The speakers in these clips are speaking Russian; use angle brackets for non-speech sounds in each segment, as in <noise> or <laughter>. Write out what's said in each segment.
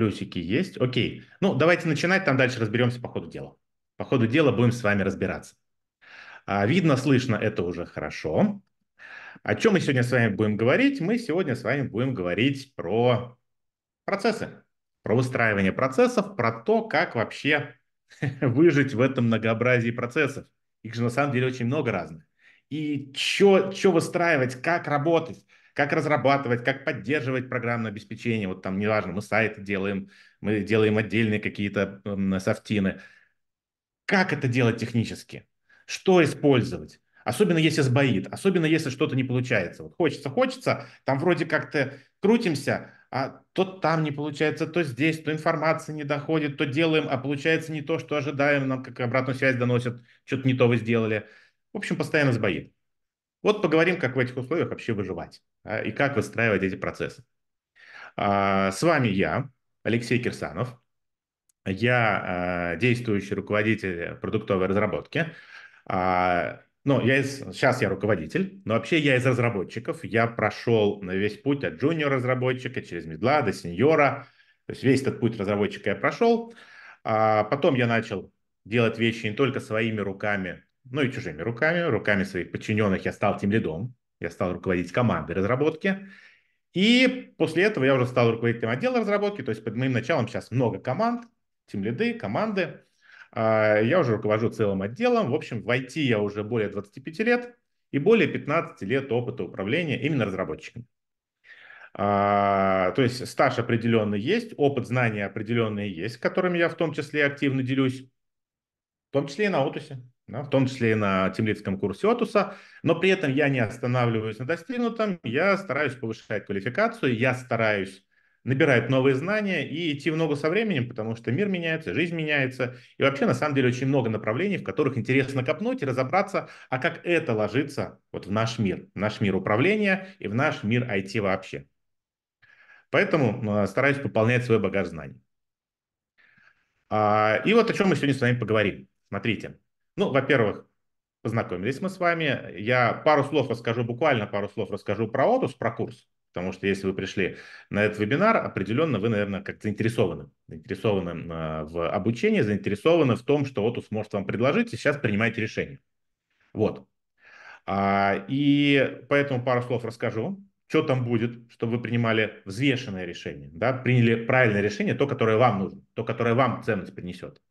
плюсики есть. Окей. Ну, давайте начинать, там дальше разберемся по ходу дела. По ходу дела будем с вами разбираться. А, видно, слышно, это уже хорошо. О чем мы сегодня с вами будем говорить? Мы сегодня с вами будем говорить про процессы, про выстраивание процессов, про то, как вообще <laughs> выжить в этом многообразии процессов. Их же на самом деле очень много разных. И что выстраивать, как работать – как разрабатывать, как поддерживать программное обеспечение. Вот там, неважно, мы сайты делаем, мы делаем отдельные какие-то софтины. Как это делать технически? Что использовать? Особенно если сбоит, особенно если что-то не получается. Вот хочется, хочется, там вроде как-то крутимся, а то там не получается, то здесь, то информация не доходит, то делаем, а получается не то, что ожидаем, нам как обратную связь доносят, что-то не то вы сделали. В общем, постоянно сбоит. Вот поговорим, как в этих условиях вообще выживать. А, и как выстраивать эти процессы. А, с вами я, Алексей Кирсанов. Я а, действующий руководитель продуктовой разработки. Ну, я из, сейчас я руководитель, но вообще я из разработчиков. Я прошел на весь путь от джуниор-разработчика через медла до сеньора. То есть весь этот путь разработчика я прошел. А потом я начал делать вещи не только своими руками, но и чужими руками. Руками своих подчиненных я стал тем лидом. Я стал руководить командой разработки. И после этого я уже стал руководителем отдела разработки, то есть под моим началом сейчас много команд, тимлиды, команды. А, я уже руковожу целым отделом. В общем, в IT я уже более 25 лет и более 15 лет опыта управления именно разработчиками. А, то есть стаж определенный есть, опыт, знания определенные есть, которыми я в том числе активно делюсь, в том числе и на отусе да, в том числе и на темлицком курсе Отуса, но при этом я не останавливаюсь на достигнутом, я стараюсь повышать квалификацию, я стараюсь набирать новые знания и идти в ногу со временем, потому что мир меняется, жизнь меняется, и вообще на самом деле очень много направлений, в которых интересно копнуть и разобраться, а как это ложится вот в наш мир, в наш мир управления и в наш мир IT вообще. Поэтому а, стараюсь пополнять свой багаж знаний. А, и вот о чем мы сегодня с вами поговорим. Смотрите, ну, во-первых, познакомились мы с вами. Я пару слов расскажу, буквально пару слов расскажу про отус, про курс. Потому что если вы пришли на этот вебинар, определенно вы, наверное, как заинтересованы. Заинтересованы а, в обучении, заинтересованы в том, что отус может вам предложить, и сейчас принимайте решение. Вот. А, и поэтому пару слов расскажу, что там будет, чтобы вы принимали взвешенное решение, да, приняли правильное решение, то, которое вам нужно, то, которое вам ценность принесет.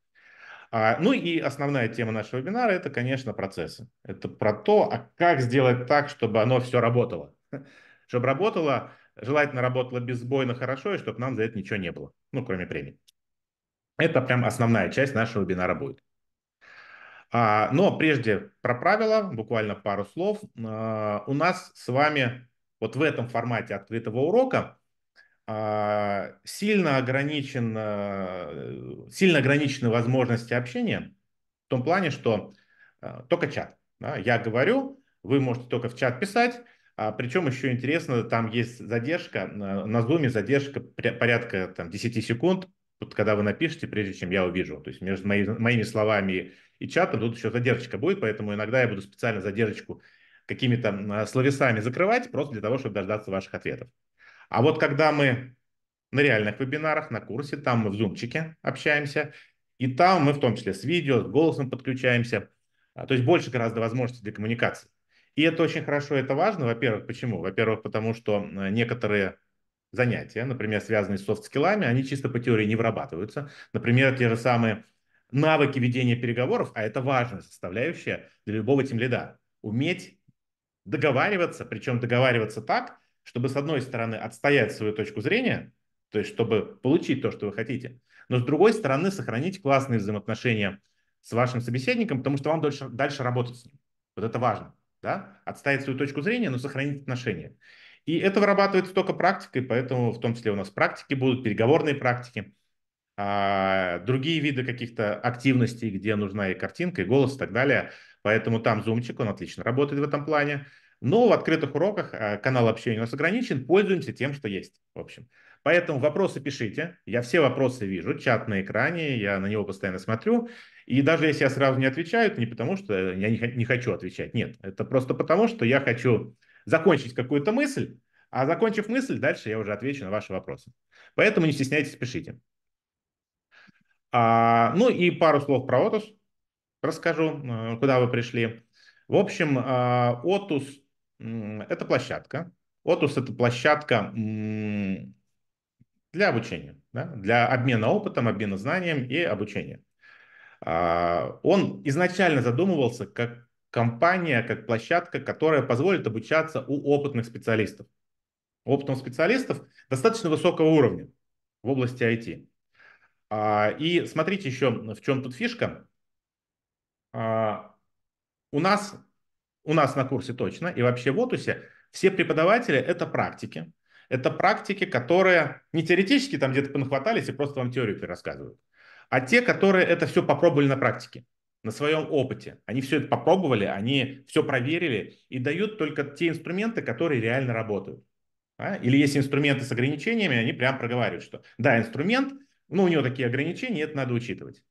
А, ну и основная тема нашего вебинара – это, конечно, процессы. Это про то, а как сделать так, чтобы оно все работало. <laughs> Чтобы работало, желательно работало безбойно хорошо, и чтобы нам за это ничего не было, ну, кроме премии. Это прям основная часть нашего вебинара будет. А, но прежде про правила, буквально пару слов. А, у нас с вами вот в этом формате открытого урока а, сильно ограничен, э, сильно ограничены возможности общения в том плане, что э, только чат. Да? Я говорю, вы можете только в чат писать, а причем еще интересно, там есть задержка, э, на Zoom задержка порядка там, 10 секунд, вот когда вы напишете, прежде чем я увижу. То есть между мои, моими словами и чатом тут еще задержка будет, поэтому иногда я буду специально задержку какими-то словесами закрывать, просто для того, чтобы дождаться ваших ответов. А вот когда мы на реальных вебинарах, на курсе, там мы в зумчике общаемся, и там мы в том числе с видео, с голосом подключаемся. А, то есть больше гораздо возможностей для коммуникации. И это очень хорошо, это важно. Во-первых, почему? Во-первых, потому что э, некоторые занятия, например, связанные с софт-скиллами, они чисто по теории не вырабатываются. Например, те же самые навыки ведения переговоров, а это важная составляющая для любого тимлида. Уметь договариваться, причем договариваться так, чтобы, с одной стороны, отстоять свою точку зрения, то есть чтобы получить то, что вы хотите, но с другой стороны, сохранить классные взаимоотношения с вашим собеседником, потому что вам дальше, дальше работать с ним. Вот это важно. Да? Отставить свою точку зрения, но сохранить отношения. И это вырабатывается только практикой, поэтому в том числе у нас практики будут, переговорные практики, а, другие виды каких-то активностей, где нужна и картинка, и голос и так далее. Поэтому там зумчик, он отлично работает в этом плане. Но в открытых уроках э, канал общения у нас ограничен, пользуемся тем, что есть, в общем. Поэтому вопросы пишите, я все вопросы вижу, чат на экране, я на него постоянно смотрю. И даже если я сразу не отвечаю, это не потому, что я не хочу отвечать, нет. Это просто потому, что я хочу закончить какую-то мысль, а закончив мысль, дальше я уже отвечу на ваши вопросы. Поэтому не стесняйтесь, пишите. А, ну и пару слов про Отус расскажу, э, куда вы пришли. В общем, э, Отус это площадка. Отус – это площадка для обучения, да? для обмена опытом, обмена знанием и обучения. А, он изначально задумывался как компания, как площадка, которая позволит обучаться у опытных специалистов. Опытных специалистов достаточно высокого уровня в области IT. А, и смотрите еще, в чем тут фишка. А, у нас у нас на курсе точно, и вообще в Отусе, все преподаватели – это практики. Это практики, которые не теоретически там где-то понахватались и просто вам теорию перерассказывают, а те, которые это все попробовали на практике, на своем опыте. Они все это попробовали, они все проверили и дают только те инструменты, которые реально работают. А? Или есть инструменты с ограничениями, они прям проговаривают, что да, инструмент, но ну, у него такие ограничения, это надо учитывать.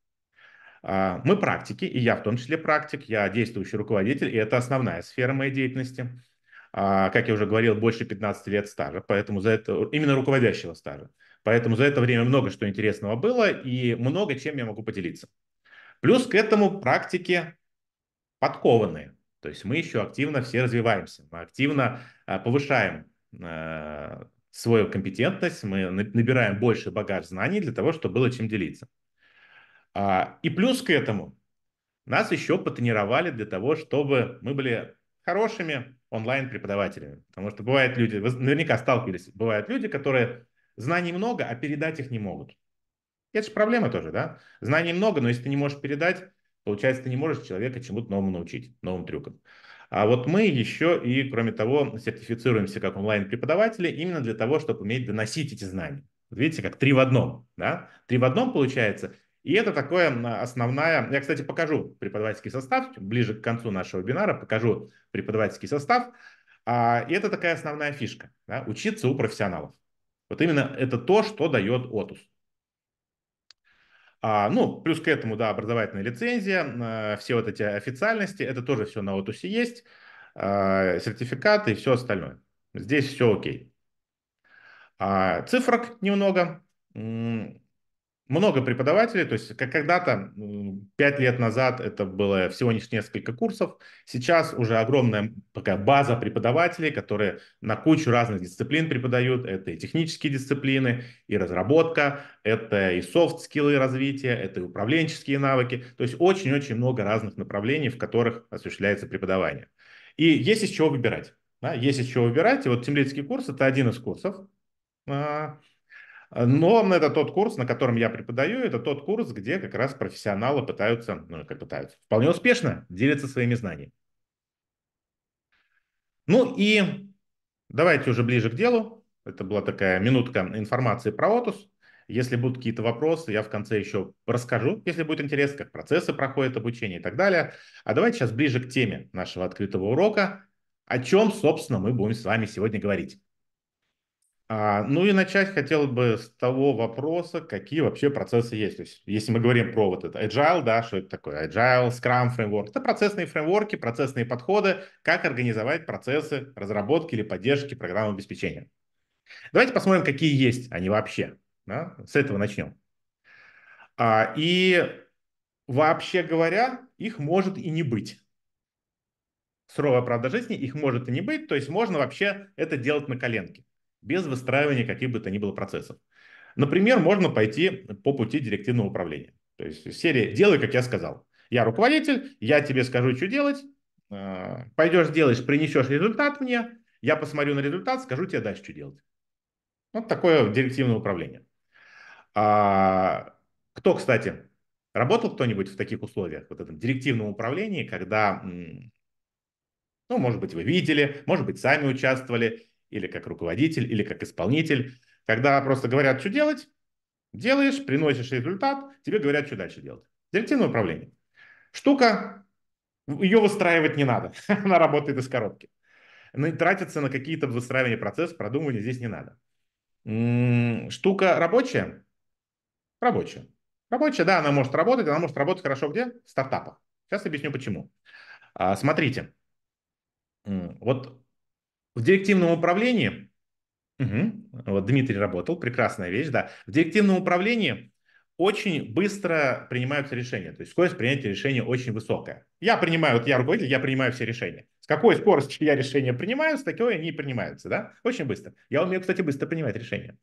А, мы практики, и я в том числе практик, я действующий руководитель, и это основная сфера моей деятельности. А, как я уже говорил, больше 15 лет стажа, поэтому за это именно руководящего стажа. Поэтому за это время много что интересного было и много чем я могу поделиться. Плюс к этому практики подкованные. То есть мы еще активно все развиваемся, мы активно а, повышаем свою компетентность, мы набираем больше багаж знаний для того, чтобы было чем делиться. А, и плюс к этому нас еще потренировали для того, чтобы мы были хорошими онлайн-преподавателями. Потому что бывают люди, вы наверняка сталкивались, бывают люди, которые знаний много, а передать их не могут. Это же проблема тоже, да? Знаний много, но если ты не можешь передать, получается, ты не можешь человека чему-то новому научить, новым трюкам. А вот мы еще и, кроме того, сертифицируемся как онлайн-преподаватели именно для того, чтобы уметь доносить эти знания. Видите, как три в одном, да? Три в одном получается – и это такое основная... Я, кстати, покажу преподавательский состав, ближе к концу нашего вебинара покажу преподавательский состав. А, и это такая основная фишка, да, учиться у профессионалов. Вот именно это то, что дает отус. А, ну, плюс к этому, да, образовательная лицензия, э, все вот эти официальности, это тоже все на отусе есть, а, сертификаты и все остальное. Здесь все окей. А, цифрок немного много преподавателей, то есть как когда-то, пять лет назад это было всего лишь несколько курсов, сейчас уже огромная такая база преподавателей, которые на кучу разных дисциплин преподают, это и технические дисциплины, и разработка, это и софт-скиллы развития, это и управленческие навыки, то есть очень-очень много разных направлений, в которых осуществляется преподавание. И есть из чего выбирать. Да, есть из чего выбирать, и вот темлицкий курс – это один из курсов, а, а, но это тот курс, на котором я преподаю, это тот курс, где как раз профессионалы пытаются, ну, как пытаются, вполне успешно делиться своими знаниями. Ну и давайте уже ближе к делу. Это была такая минутка информации про Otus. Если будут какие-то вопросы, я в конце еще расскажу, если будет интересно, как процессы проходят, обучение и так далее. А давайте сейчас ближе к теме нашего открытого урока. О чем, собственно, мы будем с вами сегодня говорить. А, ну и начать хотел бы с того вопроса, какие вообще процессы есть. То есть, если мы говорим про вот этот agile, да, что это такое? Agile, Scrum, Framework. Это процессные фреймворки, процессные подходы, как организовать процессы разработки или поддержки программного обеспечения. Давайте посмотрим, какие есть они вообще. Да? С этого начнем. А, и вообще говоря, их может и не быть. Суровая правда жизни, их может и не быть. То есть можно вообще это делать на коленке без выстраивания каких бы то ни было процессов. Например, можно пойти по пути директивного управления. То есть серия «делай, как я сказал». Я руководитель, я тебе скажу, что делать, а, пойдешь делаешь, принесешь результат мне, я посмотрю на результат, скажу тебе дальше, что делать. Вот такое директивное управление. А, кто, кстати, работал кто-нибудь в таких условиях, вот этом директивном управлении, когда, ну, может быть, вы видели, может быть, сами участвовали, или как руководитель, или как исполнитель. Когда просто говорят, что делать, делаешь, приносишь результат, тебе говорят, что дальше делать. Директивное управление. Штука, ее выстраивать не надо, <laughs> она работает из коробки. Ну тратиться на какие-то выстраивания процесса, продумывания здесь не надо. Штука рабочая? Рабочая. Рабочая, да, она может работать, она может работать хорошо где? В стартапах. Сейчас объясню почему. А, смотрите, вот в директивном управлении, угу, вот Дмитрий работал, прекрасная вещь, да. В директивном управлении очень быстро принимаются решения, то есть скорость принятия решения очень высокая. Я принимаю, вот я руководитель, я принимаю все решения. С какой скоростью я решения принимаю, с такой они и принимаются, да, очень быстро. Я умею, кстати, быстро принимать решения.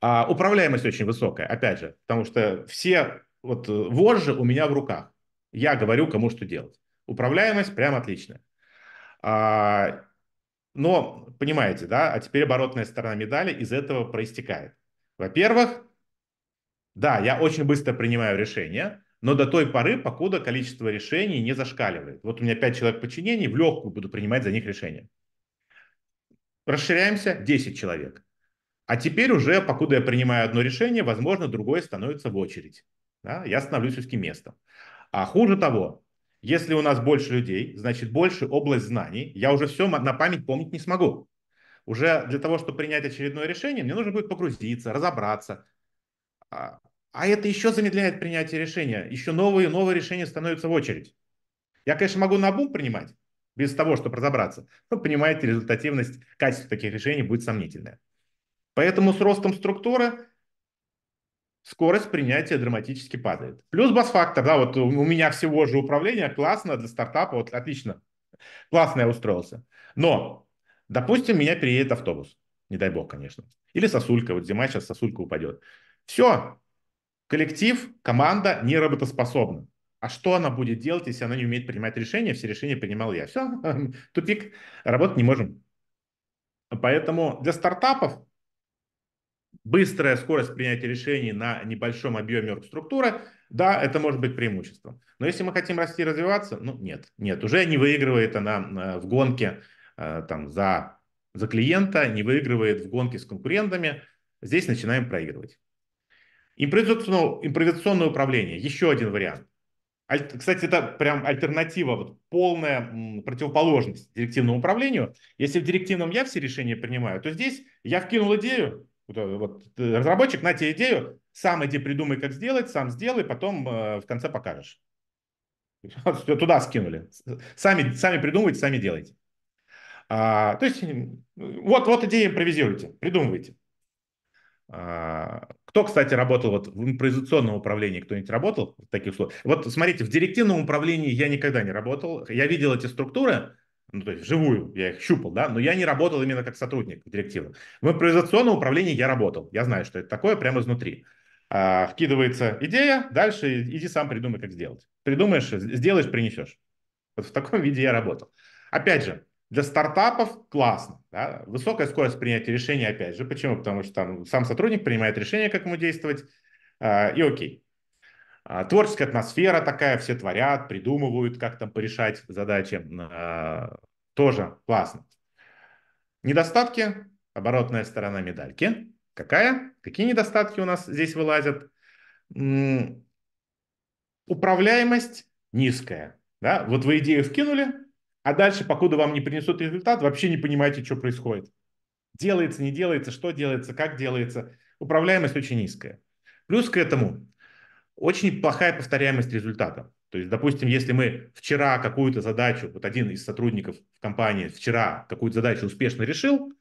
А управляемость очень высокая, опять же, потому что все вот вожжи у меня в руках. Я говорю, кому что делать. Управляемость прям отличная. Но, понимаете, да, а теперь оборотная сторона медали из этого проистекает. Во-первых, да, я очень быстро принимаю решения, но до той поры, покуда количество решений не зашкаливает. Вот у меня 5 человек подчинений, в легкую буду принимать за них решения. Расширяемся, 10 человек. А теперь уже, покуда я принимаю одно решение, возможно, другое становится в очередь. Да? Я становлюсь узким местом. А хуже того, если у нас больше людей, значит больше область знаний. Я уже все на память помнить не смогу. Уже для того, чтобы принять очередное решение, мне нужно будет погрузиться, разобраться. А, а это еще замедляет принятие решения. Еще новые и новые решения становятся в очередь. Я, конечно, могу на бум принимать, без того, чтобы разобраться. Но, понимаете, результативность, качество таких решений будет сомнительное. Поэтому с ростом структуры скорость принятия драматически падает. Плюс бас-фактор, да, вот у меня всего же управление, классно для стартапа, вот отлично, классно я устроился. Но, допустим, меня переедет автобус, не дай бог, конечно, или сосулька, вот зима сейчас сосулька упадет. Все, коллектив, команда не работоспособна. А что она будет делать, если она не умеет принимать решения? Все решения принимал я. Все, <laughs> тупик, работать не можем. Поэтому для стартапов быстрая скорость принятия решений на небольшом объеме оргструктуры, да, это может быть преимуществом. Но если мы хотим расти и развиваться, ну нет, нет, уже не выигрывает она э, в гонке э, там, за, за клиента, не выигрывает в гонке с конкурентами, здесь начинаем проигрывать. Импровизационное, импровизационное управление, еще один вариант. Аль, кстати, это прям альтернатива, вот полная м, противоположность директивному управлению. Если в директивном я все решения принимаю, то здесь я вкинул идею, вот, э, э, разработчик, на тебе идею, сам иди придумай, как сделать, сам сделай, потом э, в конце покажешь. <laughs> Туда скинули. Сами, сами придумывайте, сами делайте. А, то есть вот, вот идеи импровизируйте, придумывайте. А, кто, кстати, работал вот в импровизационном управлении, кто-нибудь работал в таких условиях? Вот смотрите, в директивном управлении я никогда не работал. Я видел эти структуры, ну, то есть вживую я их щупал, да, но я не работал именно как сотрудник директивы. В импровизационном управлении я работал, я знаю, что это такое прямо изнутри. А, вкидывается идея, дальше иди сам придумай, как сделать. Придумаешь, сделаешь, принесешь. Вот в таком <laughs> виде я работал. Опять же, для стартапов классно. Да? Высокая скорость принятия решения, опять же. Почему? Потому что там сам сотрудник принимает решение, как ему действовать, а, и окей. А, творческая атмосфера такая, все творят, придумывают, как там порешать задачи. А, тоже классно. Недостатки, оборотная сторона медальки. Какая? Какие недостатки у нас здесь вылазят? Управляемость низкая. Да? Вот вы идею вкинули, а дальше, покуда вам не принесут результат, вообще не понимаете, что происходит. Делается, не делается, что делается, как делается. Управляемость очень низкая. Плюс к этому очень плохая повторяемость результата. То есть, допустим, если мы вчера какую-то задачу, вот один из сотрудников компании вчера какую-то задачу успешно решил,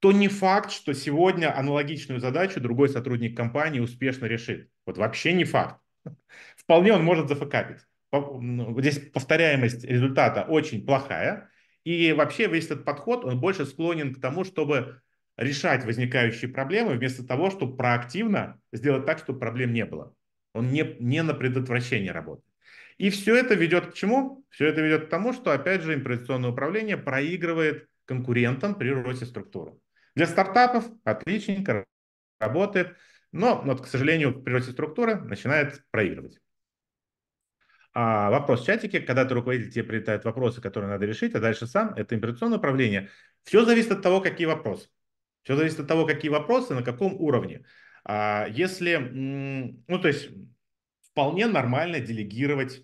то не факт, что сегодня аналогичную задачу другой сотрудник компании успешно решит. Вот вообще не факт. <laughs> Вполне он может зафакапить. Ну, здесь повторяемость результата очень плохая. И вообще весь этот подход, он больше склонен к тому, чтобы решать возникающие проблемы, вместо того, чтобы проактивно сделать так, чтобы проблем не было. Он не, не на предотвращение работает. И все это ведет к чему? Все это ведет к тому, что, опять же, импровизационное управление проигрывает конкурентам при росте структуры. Для стартапов отличненько работает, но, вот, к сожалению, при росте структуры начинает проигрывать. А вопрос в чатике, когда ты руководитель, тебе прилетают вопросы, которые надо решить, а дальше сам, это имперационное управление. Все зависит от того, какие вопросы. Все зависит от того, какие вопросы, на каком уровне. А Если, ну то есть вполне нормально делегировать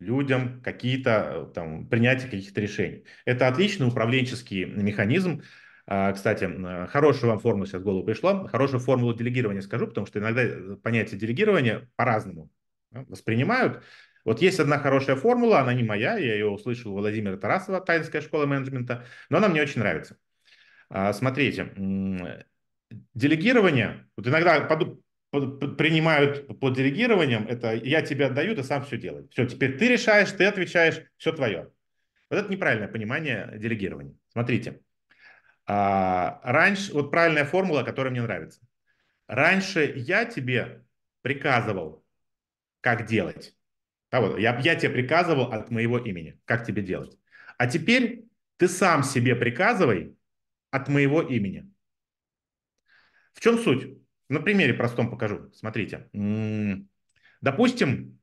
людям какие-то э, там принятие каких-то решений. Это отличный управленческий механизм. А, кстати, хорошую вам формулу сейчас в голову пришла. Хорошую формулу делегирования скажу, потому что иногда э, понятие делегирования по-разному воспринимают. Вот есть одна хорошая формула, она не моя, я ее услышал у Владимира Тарасова, Таинская школа менеджмента, но она мне очень нравится. А, смотрите, делегирование, вот иногда под, под, принимают под делегированием, это я тебе отдаю, ты сам все делай. Все, теперь ты решаешь, ты отвечаешь, все твое. Вот это неправильное понимание делегирования. Смотрите, а, раньше, вот правильная формула, которая мне нравится. Раньше я тебе приказывал, как делать. а вот, я, я тебе приказывал от моего имени, как тебе делать. А теперь ты сам себе приказывай от моего имени. В чем суть? На примере простом покажу. Смотрите. Допустим,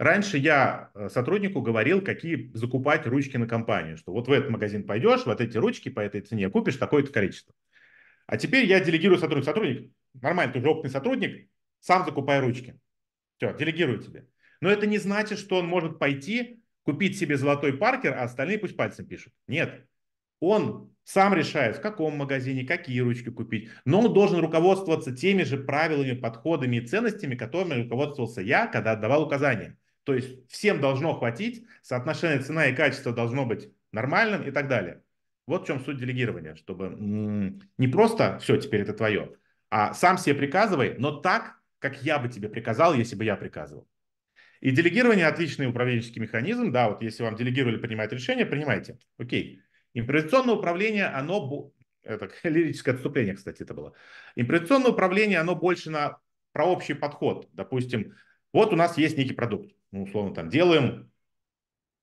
раньше я э, сотруднику говорил, какие закупать ручки на компанию. Что вот в этот магазин пойдешь, вот эти ручки по этой цене купишь, такое-то количество. А теперь я делегирую сотрудник. Сотрудник, нормально, ты уже опытный сотрудник, сам закупай ручки. Все, делегирую тебе. Но это не значит, что он может пойти, купить себе золотой паркер, а остальные пусть пальцем пишут. Нет. Он сам решает, в каком магазине, какие ручки купить. Но он должен руководствоваться теми же правилами, подходами и ценностями, которыми руководствовался я, когда отдавал указания. То есть всем должно хватить, соотношение цена и качество должно быть нормальным и так далее. Вот в чем суть делегирования, чтобы не просто все, теперь это твое, а сам себе приказывай, но так, как я бы тебе приказал, если бы я приказывал. И делегирование отличный управленческий механизм. Да, вот если вам делегировали принимать решение, принимайте. Окей. Импровизационное управление, оно... Это <laughs> лирическое отступление, кстати, это было. Импровизационное управление, оно больше на про общий подход. Допустим, вот у нас есть некий продукт. Ну, условно, там делаем,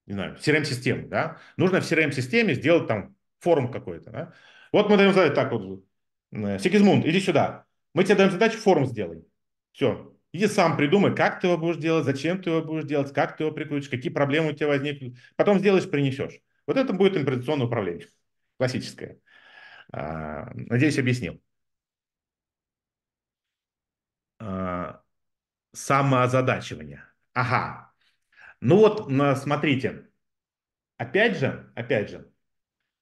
не знаю, CRM-систему, да? Нужно в CRM-системе сделать там форум какой-то, да? Вот мы даем задачу, так вот, Сигизмунд, э, иди сюда. Мы тебе даем задачу, форум сделай. Все. Иди сам придумай, как ты его будешь делать, зачем ты его будешь делать, как ты его приключишь, какие проблемы у тебя возникнут. Потом сделаешь, принесешь. Вот это будет импровизационное управление, классическое. А, надеюсь, объяснил. А, самоозадачивание. Ага. Ну вот, смотрите. Опять же, опять же,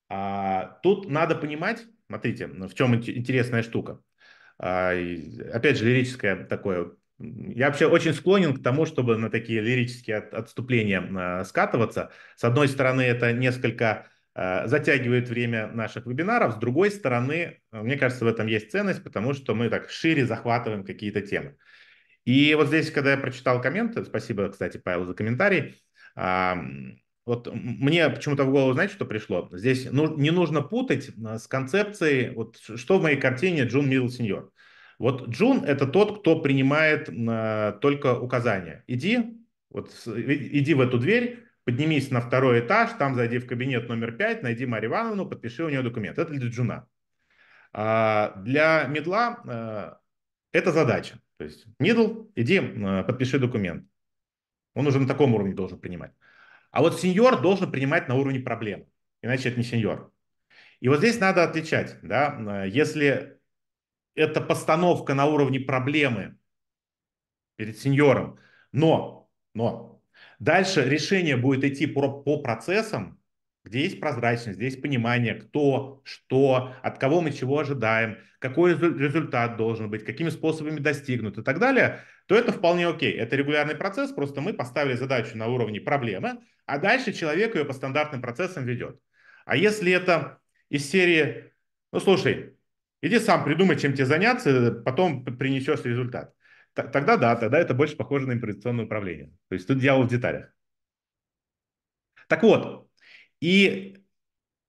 а, тут надо понимать, смотрите, в чем интересная штука. Опять же, лирическое такое я вообще очень склонен к тому, чтобы на такие лирические от, отступления э, скатываться. С одной стороны, это несколько э, затягивает время наших вебинаров, с другой стороны, а, мне кажется, в этом есть ценность, потому что мы так шире захватываем какие-то темы. И вот здесь, когда я прочитал комменты, спасибо, кстати, Павел, за комментарий, э, вот мне почему-то в голову, знаете, что пришло? Здесь ну, не нужно путать с концепцией, вот что в моей картине Джун Мидл Сеньор. Вот джун – это тот, кто принимает э, только указания. Иди, вот, иди в эту дверь, поднимись на второй этаж, там зайди в кабинет номер 5, найди Марию Ивановну, подпиши у нее документ. Это для джуна. А для медла а, это задача. То есть мидл, иди, а, подпиши документ. Он уже на таком уровне должен принимать. А вот сеньор должен принимать на уровне проблем, иначе это не сеньор. И вот здесь надо отличать, да, э, если это постановка на уровне проблемы перед сеньором. Но, но дальше решение будет идти по, по процессам, где есть прозрачность, где есть понимание, кто, что, от кого мы чего ожидаем, какой результат должен быть, какими способами достигнут и так далее, то это вполне окей. Это регулярный процесс, просто мы поставили задачу на уровне проблемы, а дальше человек ее по стандартным процессам ведет. А если это из серии, ну слушай, Иди сам придумай, чем тебе заняться, потом принесешь результат. Т- тогда да, тогда это больше похоже на импровизационное управление. То есть тут дьявол в деталях. Так вот, и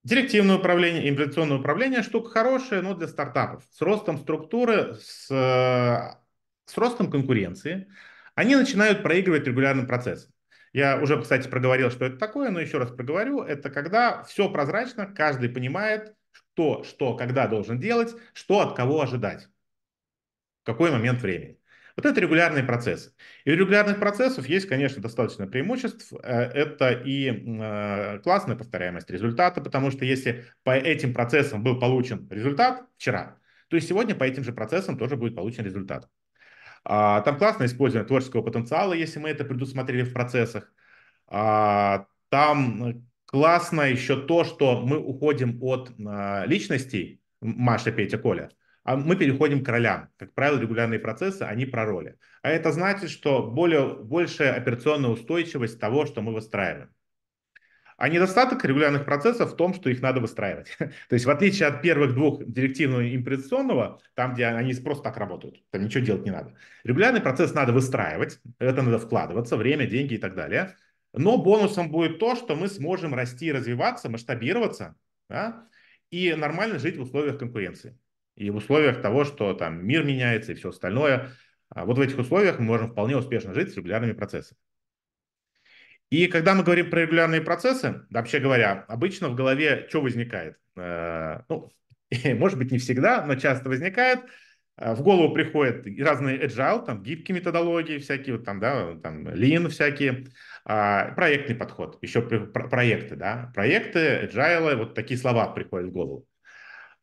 директивное управление, импровизационное управление – штука хорошая, но для стартапов. С ростом структуры, с, с ростом конкуренции они начинают проигрывать регулярным процессом. Я уже, кстати, проговорил, что это такое, но еще раз проговорю. Это когда все прозрачно, каждый понимает, кто, что, когда должен делать, что от кого ожидать, в какой момент времени. Вот это регулярные процессы. И у регулярных процессов есть, конечно, достаточно преимуществ. Э, это и э, классная повторяемость результата, потому что если по этим процессам был получен результат вчера, то есть сегодня по этим же процессам тоже будет получен результат. А, там классное использование творческого потенциала, если мы это предусмотрели в процессах. А, там Классно еще то, что мы уходим от э, личностей Маша, Петя, Коля, а мы переходим к ролям. Как правило, регулярные процессы, они про роли. А это значит, что более, большая операционная устойчивость того, что мы выстраиваем. А недостаток регулярных процессов в том, что их надо выстраивать. <laughs> То есть в отличие от первых двух директивного и импрессионного, там, где они просто так работают, там ничего делать не надо. Регулярный процесс надо выстраивать, это надо вкладываться, время, деньги и так далее – но бонусом будет то, что мы сможем расти развиваться, масштабироваться да, и нормально жить в условиях конкуренции. И в условиях того, что там мир меняется и все остальное. А вот в этих условиях мы можем вполне успешно жить с регулярными процессами. И когда мы говорим про регулярные процессы, вообще говоря, обычно в голове что возникает? Э, ну, <laughs> может быть, не всегда, но часто возникает. Э, в голову приходят разные agile, там, гибкие методологии всякие, вот там, да, там, lean всякие, а, проектный подход, еще проекты, да, проекты, agile, вот такие слова приходят в голову.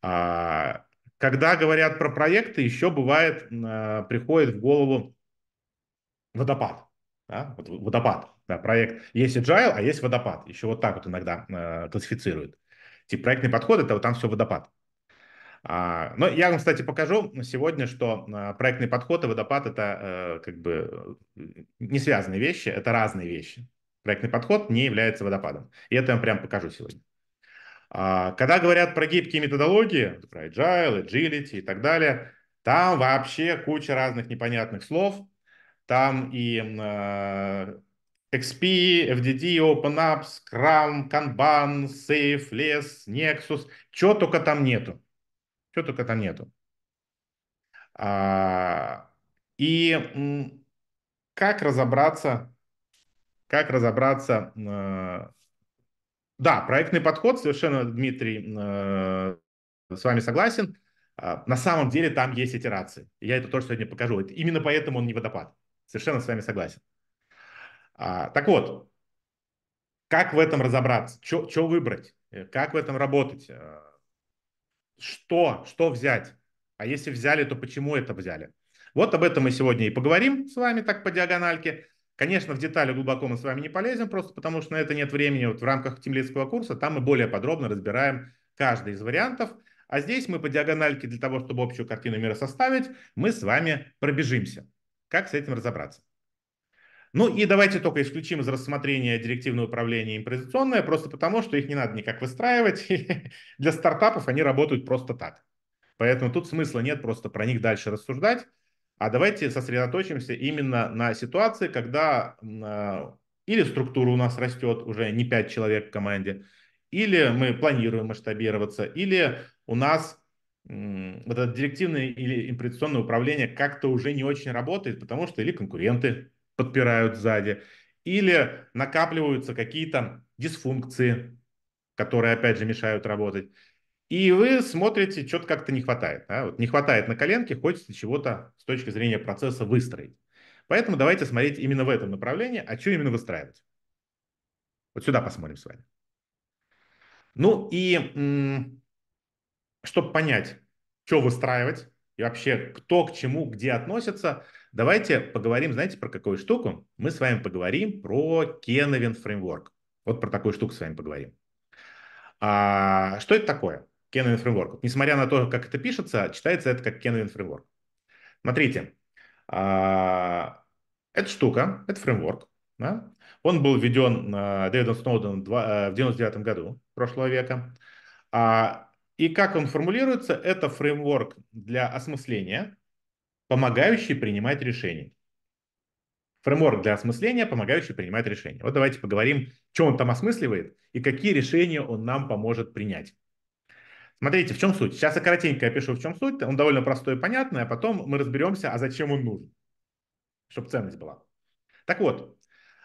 А, когда говорят про проекты, еще бывает, а, приходит в голову водопад, да, вот водопад, да, проект. Есть agile, а есть водопад, еще вот так вот иногда э, классифицируют. Тип проектный подход, это вот там все водопад. А, но я вам, кстати, покажу сегодня, что а, проектный подход и водопад – это э, как бы э, не связанные вещи, это разные вещи. Проектный подход не является водопадом. И это я вам прям покажу сегодня. А, когда говорят про гибкие методологии, про agile, agility и так далее, там вообще куча разных непонятных слов. Там и XP, FDD, OpenUp, Scrum, Kanban, Safe, Less, Nexus. Чего только там нету. Чего только там нету. А, и как разобраться, как разобраться, э, да, проектный подход, совершенно, Дмитрий, э, с вами согласен, а, на самом деле там есть итерации. Я это тоже сегодня покажу. Это именно поэтому он не водопад. Совершенно с вами согласен. А, так вот, как в этом разобраться? Что выбрать? Э, как в этом работать? что, что взять. А если взяли, то почему это взяли? Вот об этом мы сегодня и поговорим с вами так по диагональке. Конечно, в детали глубоко мы с вами не полезем, просто потому что на это нет времени. Вот в рамках тимлицкого курса там мы более подробно разбираем каждый из вариантов. А здесь мы по диагональке для того, чтобы общую картину мира составить, мы с вами пробежимся. Как с этим разобраться? Ну и давайте только исключим из рассмотрения директивное управление импровизационное, просто потому, что их не надо никак выстраивать. <laughs> Для стартапов они работают просто так. Поэтому тут смысла нет просто про них дальше рассуждать. А давайте сосредоточимся именно на ситуации, когда а, или структура у нас растет, уже не 5 человек в команде, или мы планируем масштабироваться, или у нас вот это директивное или импредиционное управление как-то уже не очень работает, потому что или конкуренты подпирают сзади, или накапливаются какие-то дисфункции, которые, опять же, мешают работать. И вы смотрите, что-то как-то не хватает. Да? Вот не хватает на коленке, хочется чего-то с точки зрения процесса выстроить. Поэтому давайте смотреть именно в этом направлении, а что именно выстраивать. Вот сюда посмотрим с вами. Ну и чтобы понять, что выстраивать и вообще кто к чему, где относится – Давайте поговорим, знаете, про какую штуку? Мы с вами поговорим про Kenovin фреймворк. Вот про такую штуку с вами поговорим. А, что это такое? Kenovin фреймворк. Несмотря на то, как это пишется, читается это как Kenovin фреймворк. Смотрите, а, эта штука, это фреймворк. Да? Он был введен а, Дэвидом Сноуденом в 99 э, году прошлого века. А, и как он формулируется, это фреймворк для осмысления помогающий принимать решения. Фреймворк для осмысления, помогающий принимать решения. Вот давайте поговорим, что он там осмысливает и какие решения он нам поможет принять. Смотрите, в чем суть. Сейчас я коротенько опишу, в чем суть. Он довольно простой и понятный, а потом мы разберемся, а зачем он нужен, чтобы ценность была. Так вот,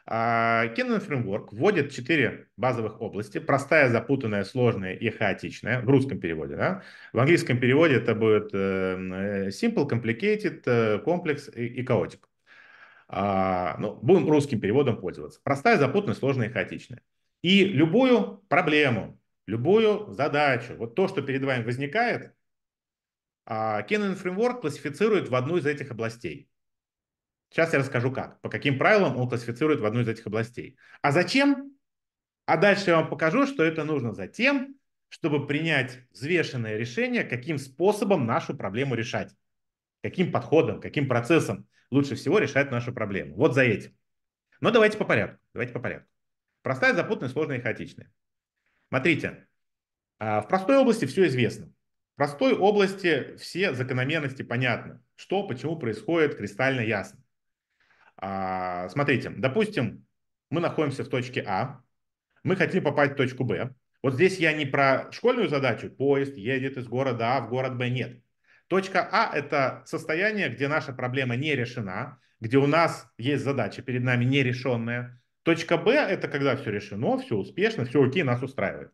Canon а, Framework вводит четыре базовых области. Простая, запутанная, сложная и хаотичная. В русском переводе. Да? В английском переводе это будет эм, э, simple, complicated, э, complex и chaotic. А, ну, будем русским переводом пользоваться. Простая, запутанная, сложная и хаотичная. И любую проблему, любую задачу, вот то, что перед вами возникает, Canon а, Framework классифицирует в одну из этих областей. Сейчас я расскажу как, по каким правилам он классифицирует в одну из этих областей. А зачем? А дальше я вам покажу, что это нужно за тем, чтобы принять взвешенное решение, каким способом нашу проблему решать, каким подходом, каким процессом лучше всего решать нашу проблему. Вот за этим. Но давайте по порядку. Давайте по порядку. Простая, запутанная, сложная и хаотичная. Смотрите, а, в простой области все известно. В простой области все закономерности понятны. Что, почему происходит, кристально ясно. А, смотрите, допустим, мы находимся в точке А, мы хотим попасть в точку Б. Вот здесь я не про школьную задачу, поезд едет из города А в город Б, нет. Точка А – это состояние, где наша проблема не решена, где у нас есть задача перед нами нерешенная. Точка Б – это когда все решено, все успешно, все окей, нас устраивает.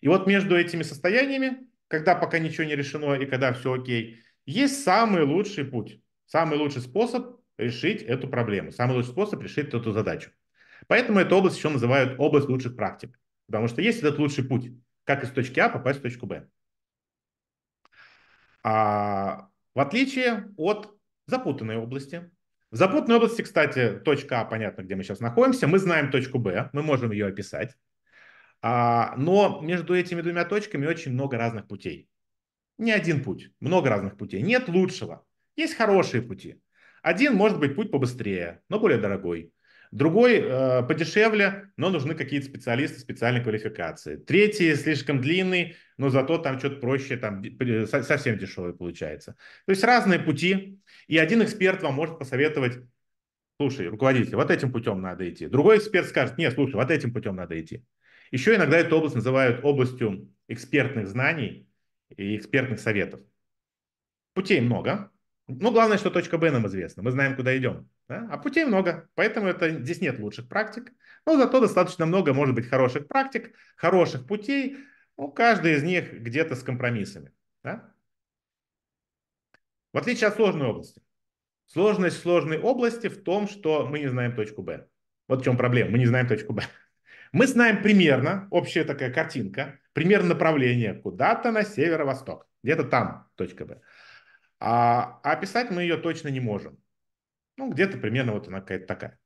И вот между этими состояниями, когда пока ничего не решено и когда все окей, есть самый лучший путь, самый лучший способ решить эту проблему, самый лучший способ решить эту задачу. Поэтому эту область еще называют область лучших практик, потому что есть этот лучший путь, как из точки А попасть в точку Б. А, в отличие от запутанной области, в запутанной области, кстати, точка А, понятно, где мы сейчас находимся, мы знаем точку Б, мы можем ее описать, а, но между этими двумя точками очень много разных путей. Не один путь, много разных путей. Нет лучшего, есть хорошие пути. Один может быть путь побыстрее, но более дорогой. Другой э, подешевле, но нужны какие-то специалисты специальной квалификации. Третий слишком длинный, но зато там что-то проще, там э, совсем дешевый получается. То есть разные пути, и один эксперт вам может посоветовать, слушай, руководитель, вот этим путем надо идти. Другой эксперт скажет, нет, слушай, вот этим путем надо идти. Еще иногда эту область называют областью экспертных знаний и экспертных советов. Путей много, ну, главное, что точка Б нам известна. Мы знаем, куда идем. Да? А путей много, поэтому это, здесь нет лучших практик. Но зато достаточно много, может быть, хороших практик, хороших путей. Ну, каждый из них где-то с компромиссами. Да? В отличие от сложной области. Сложность сложной области в том, что мы не знаем точку Б. Вот в чем проблема. Мы не знаем точку Б. Мы знаем примерно, общая такая картинка, примерно направление куда-то на северо-восток. Где-то там точка Б. А, а, описать мы ее точно не можем. Ну, где-то примерно вот она какая-то такая.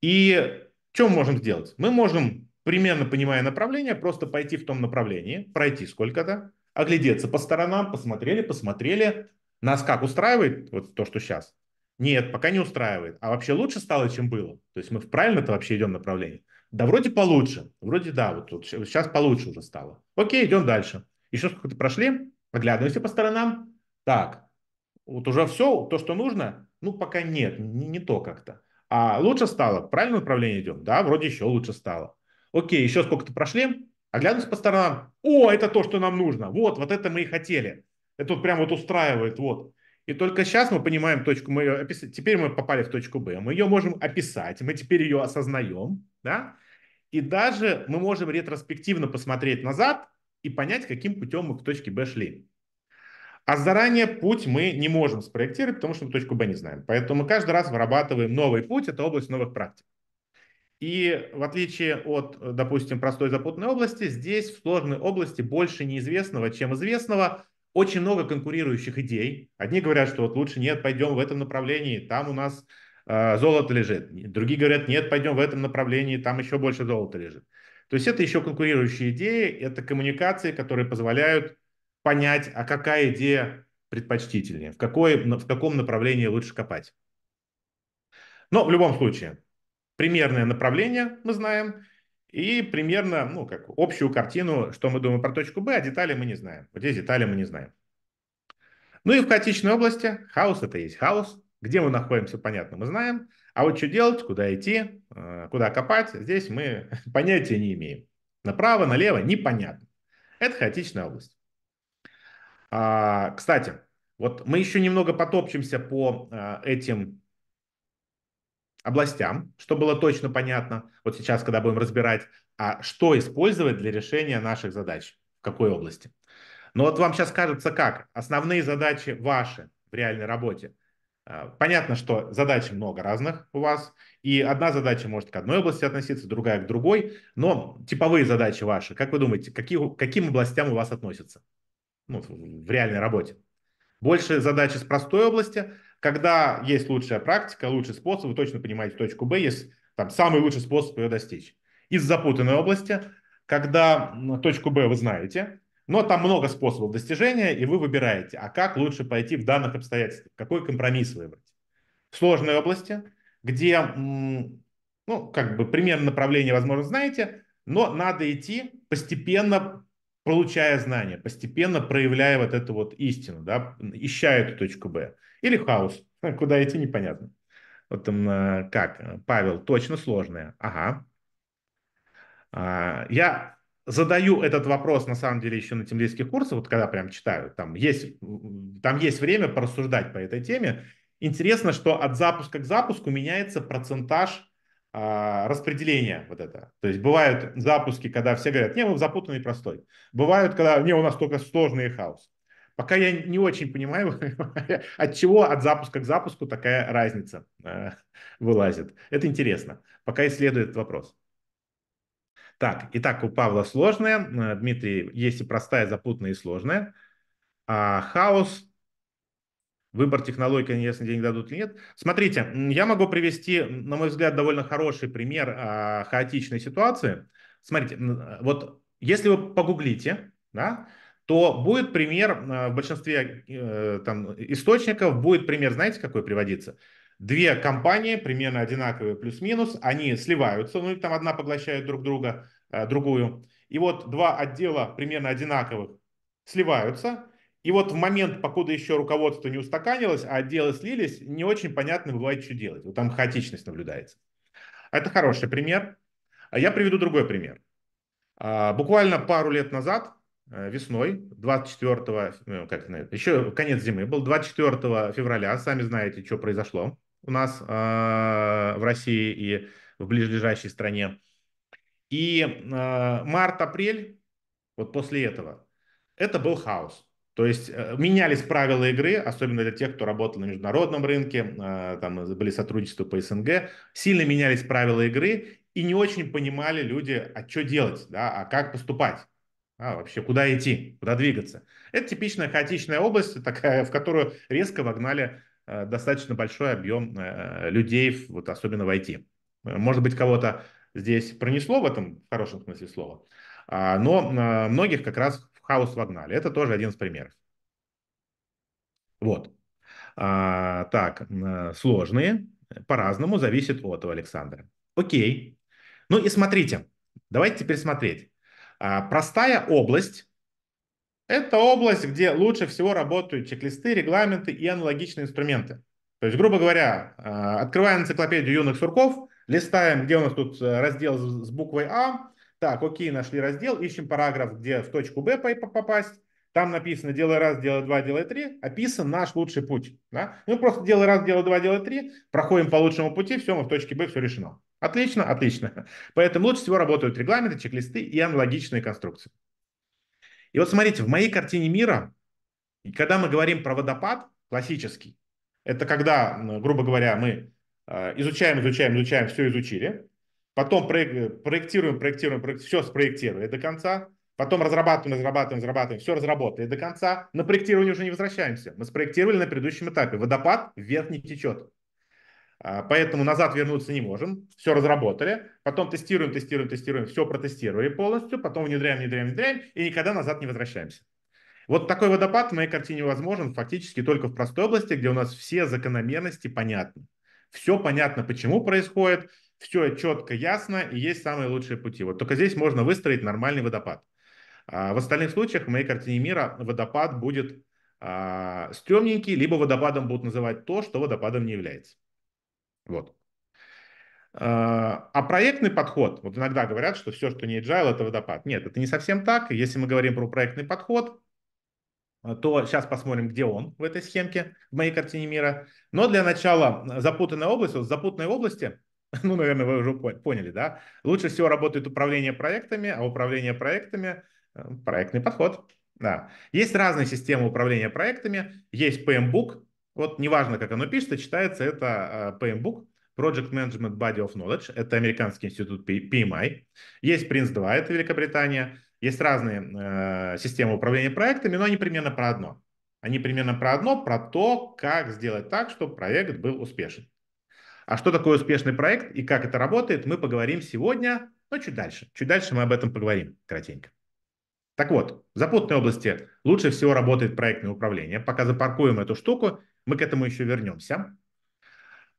И что мы можем сделать? Мы можем, примерно понимая направление, просто пойти в том направлении, пройти сколько-то, оглядеться по сторонам, посмотрели, посмотрели. Нас как устраивает вот то, что сейчас? Нет, пока не устраивает. А вообще лучше стало, чем было? То есть мы в правильно-то вообще идем направление. Да вроде получше. Вроде да, вот, вот сейчас получше уже стало. Окей, идем дальше. Еще сколько-то прошли, оглядываемся по сторонам. Так, вот уже все, то, что нужно, ну, пока нет, не, не то как-то. А лучше стало, правильно правильном идем? Да, вроде еще лучше стало. Окей, еще сколько-то прошли, оглянусь по сторонам. О, это то, что нам нужно. Вот, вот это мы и хотели. Это вот прям вот устраивает, вот. И только сейчас мы понимаем точку, мы ее описали, теперь мы попали в точку Б, мы ее можем описать, мы теперь ее осознаем, да, и даже мы можем ретроспективно посмотреть назад и понять, каким путем мы к точке Б шли. А заранее путь мы не можем спроектировать, потому что мы точку Б не знаем. Поэтому мы каждый раз вырабатываем новый путь, это область новых практик. И в отличие от, допустим, простой запутанной области, здесь в сложной области больше неизвестного, чем известного. Очень много конкурирующих идей. Одни говорят, что вот лучше нет, пойдем в этом направлении, там у нас э, золото лежит. Другие говорят, нет, пойдем в этом направлении, там еще больше золота лежит. То есть это еще конкурирующие идеи, это коммуникации, которые позволяют понять, а какая идея предпочтительнее, в, какой, в каком направлении лучше копать. Но в любом случае, примерное направление мы знаем, и примерно, ну, как общую картину, что мы думаем про точку Б, а детали мы не знаем. Вот здесь детали мы не знаем. Ну и в хаотичной области хаос это есть хаос. Где мы находимся, понятно, мы знаем. А вот что делать, куда идти, э, куда копать, здесь мы <laughs> понятия не имеем. Направо, налево, непонятно. Это хаотичная область. А, кстати, вот мы еще немного потопчемся по а, этим областям, чтобы было точно понятно. Вот сейчас, когда будем разбирать, а что использовать для решения наших задач, в какой области. Но вот вам сейчас кажется, как основные задачи ваши в реальной работе. А, понятно, что задач много разных у вас, и одна задача может к одной области относиться, другая к другой, но типовые задачи ваши, как вы думаете, какие, каким областям у вас относятся? ну, в реальной работе. Больше задачи с простой области, когда есть лучшая практика, лучший способ, вы точно понимаете точку Б, есть там самый лучший способ ее достичь. Из запутанной области, когда точку Б вы знаете, но там много способов достижения, и вы выбираете, а как лучше пойти в данных обстоятельствах, какой компромисс выбрать. В сложной области, где, ну, как бы примерно направление, возможно, знаете, но надо идти постепенно получая знания, постепенно проявляя вот эту вот истину, да, ища эту точку Б. Или хаос, <laughs> куда идти непонятно. Вот там э, как, э, Павел, точно сложное. Ага. А, я задаю этот вопрос, на самом деле, еще на темлийских курсах, вот когда прям читаю, там есть, там есть время порассуждать по этой теме. Интересно, что от запуска к запуску меняется процентаж а, распределение вот это. То есть бывают запуски, когда все говорят, не, мы ну, запутанный и простой. Бывают, когда, не, у нас только сложный и хаос. Пока я не очень понимаю, <laughs> от чего от запуска к запуску такая разница э, вылазит. Это интересно. Пока исследую этот вопрос. Так, итак, у Павла сложное. Э, Дмитрий, есть и простая, запутанная, и сложная. А хаос выбор технологий, конечно, денег дадут или нет. Смотрите, я могу привести, на мой взгляд, довольно хороший пример а, хаотичной ситуации. Смотрите, э, вот если вы погуглите, да, то будет пример а, в большинстве э, там, источников, будет пример, знаете, какой приводится? Две компании, примерно одинаковые плюс-минус, они сливаются, ну и там одна поглощает друг друга, э, другую. И вот два отдела примерно одинаковых сливаются, и вот в момент, покуда еще руководство не устаканилось, а отделы слились, не очень понятно бывает, что делать. Вот там хаотичность наблюдается. Это хороший пример. А я приведу другой пример. А, буквально пару лет назад, э, весной, 24, ну, как это, еще конец зимы, был 24 февраля, сами знаете, что произошло у нас а, в России и в ближайшей стране. И март-апрель, вот после этого, это был хаос. То есть э, менялись правила игры, особенно для тех, кто работал на международном рынке, э, там э, были сотрудничества по СНГ, сильно менялись правила игры и не очень понимали люди, а что делать, да, а как поступать. А вообще, куда идти, куда двигаться? Это типичная хаотичная область, такая, в которую резко вогнали достаточно большой объем людей, вот особенно в IT. Может быть, кого-то здесь пронесло в этом в хорошем смысле слова, а, но многих как раз хаос вогнали. Это тоже один из примеров. Вот. А, так, сложные. По-разному зависит от Александра. Окей. Ну и смотрите. Давайте теперь смотреть. А, простая область. Это область, где лучше всего работают чек-листы, регламенты и аналогичные инструменты. То есть, грубо говоря, а, открываем энциклопедию юных сурков, листаем, где у нас тут э, раздел с буквой А, так, окей, нашли раздел, ищем параграф, где в точку Б попасть. Там написано делай раз, делай два, делай три. Описан наш лучший путь. Да? Ну, просто делай раз, делай два, делай три. Проходим по лучшему пути, все, мы в точке Б, все решено. Отлично, отлично. Поэтому лучше всего работают регламенты, чек-листы и аналогичные конструкции. И вот смотрите, в моей картине мира, когда мы говорим про водопад классический, это когда, грубо говоря, мы э, изучаем, изучаем, изучаем, все изучили, потом проектируем, проектируем, проектируем, все спроектировали до конца, потом разрабатываем, разрабатываем, разрабатываем, все разработали до конца, на проектирование уже не возвращаемся. Мы спроектировали на предыдущем этапе, водопад вверх не течет. А, поэтому назад вернуться не можем, все разработали, потом тестируем, тестируем, тестируем, все протестировали полностью, потом внедряем, внедряем, внедряем и никогда назад не возвращаемся. Вот такой водопад в моей картине возможен фактически только в простой области, где у нас все закономерности понятны. Все понятно, почему происходит, все четко, ясно, и есть самые лучшие пути. Вот только здесь можно выстроить нормальный водопад. А в остальных случаях, в моей картине мира, водопад будет а, стрёмненький, либо водопадом будут называть то, что водопадом не является. Вот. А, а проектный подход, вот иногда говорят, что все, что не agile, это водопад. Нет, это не совсем так. Если мы говорим про проектный подход, то сейчас посмотрим, где он в этой схемке, в моей картине мира. Но для начала запутанная область. Вот в запутанной области <laughs> ну, наверное, вы уже поняли, да? Лучше всего работает управление проектами, а управление проектами э, – проектный подход. Да. Есть разные системы управления проектами, есть PMBOK, вот неважно, как оно пишется, читается это э, PMBOK, Project Management Body of Knowledge, это американский институт PMI, есть PRINCE2, это Великобритания, есть разные э, системы управления проектами, но они примерно про одно. Они примерно про одно, про то, как сделать так, чтобы проект был успешен. А что такое успешный проект и как это работает, мы поговорим сегодня, но чуть дальше. Чуть дальше мы об этом поговорим кратенько. Так вот, в запутанной области лучше всего работает проектное управление. Пока запаркуем эту штуку, мы к этому еще вернемся.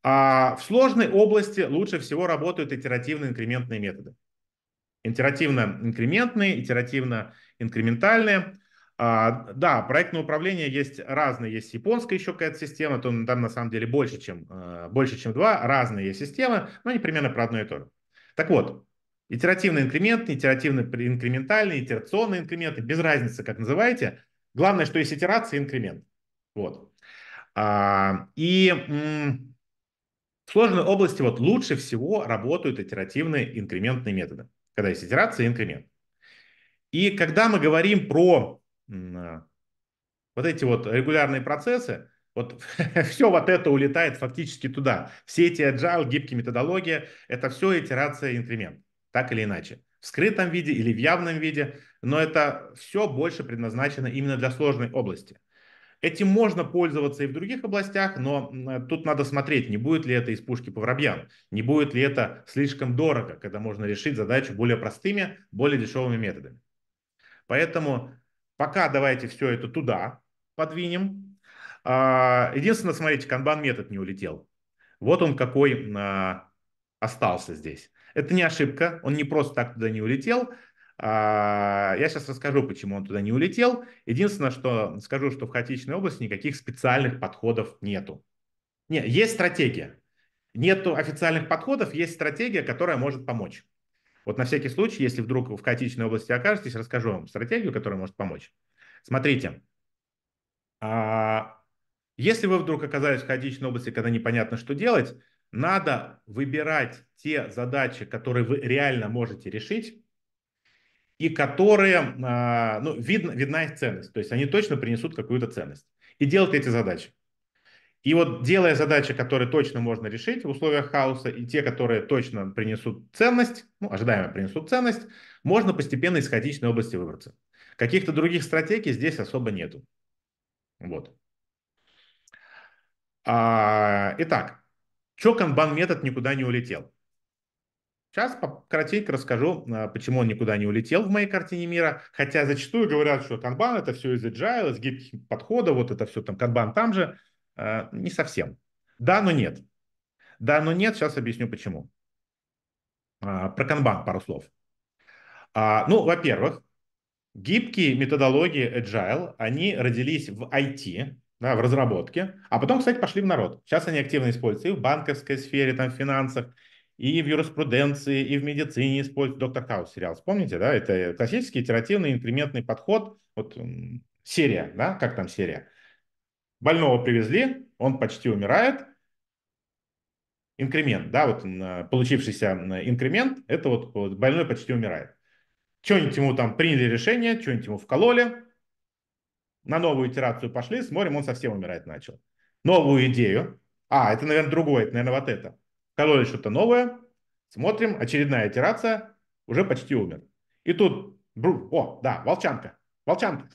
А в сложной области лучше всего работают итеративно-инкрементные методы. Итеративно-инкрементные, итеративно-инкрементальные. А, да, проектное управление есть разные. Есть японская еще какая-то система, то, там на самом деле больше, чем, э, больше, чем два. Разные есть системы, но они примерно про одно и то же. Так вот, итеративный инкремент, итеративный инкрементальный, итерационный инкремент, без разницы, как называете. Главное, что есть итерация и инкремент. Вот. А, и в сложной области вот лучше всего работают итеративные инкрементные методы, когда есть итерация и инкремент. И когда мы говорим про вот эти вот регулярные процессы, вот <laughs> все вот это улетает фактически туда. Все эти agile, гибкие методологии, это все итерация инкремент, так или иначе. В скрытом виде или в явном виде, но это все больше предназначено именно для сложной области. Этим можно пользоваться и в других областях, но тут надо смотреть, не будет ли это из пушки по воробьям, не будет ли это слишком дорого, когда можно решить задачу более простыми, более дешевыми методами. Поэтому Пока давайте все это туда подвинем. А, единственное, смотрите, канбан метод не улетел. Вот он какой а, остался здесь. Это не ошибка, он не просто так туда не улетел. А, я сейчас расскажу, почему он туда не улетел. Единственное, что скажу, что в хаотичной области никаких специальных подходов нету. Нет, есть стратегия. Нету официальных подходов, есть стратегия, которая может помочь. Вот на всякий случай, если вдруг в хаотичной области окажетесь, расскажу вам стратегию, которая может помочь. Смотрите, а, если вы вдруг оказались в хаотичной области, когда непонятно, что делать, надо выбирать те задачи, которые вы реально можете решить, и которые, а, ну, видно, видна их ценность. То есть они точно принесут какую-то ценность. И делать эти задачи. И вот делая задачи, которые точно можно решить в условиях хаоса, и те, которые точно принесут ценность, ну, ожидаемо принесут ценность, можно постепенно из хаотичной области выбраться. Каких-то других стратегий здесь особо нету. Вот. А, итак, что бан метод никуда не улетел. Сейчас кратенько расскажу, а, почему он никуда не улетел в моей картине мира. Хотя зачастую говорят, что канбан это все из agile, из гибких подходов, вот это все там канбан там же. А, не совсем. Да, но нет. Да, но нет. Сейчас объясню почему. А, про канбан пару слов. А, ну, во-первых, гибкие методологии agile, они родились в IT, да, в разработке, а потом, кстати, пошли в народ. Сейчас они активно используются и в банковской сфере, там, в финансах, и в юриспруденции, и в медицине используют. Доктор Хаус сериал, вспомните, да? Это классический итеративный инкрементный подход, вот серия, да? Как там серия? больного привезли, он почти умирает, инкремент, да, вот э, получившийся э, инкремент, это вот больной почти умирает. Что-нибудь ему там приняли решение, что-нибудь ему вкололи, на новую итерацию пошли, смотрим, он совсем умирать начал. Новую идею. А, это, наверное, другое, это, наверное, вот это. Кололи что-то новое, смотрим, очередная итерация, уже почти умер. И тут, бру, о, да, волчанка, волчанка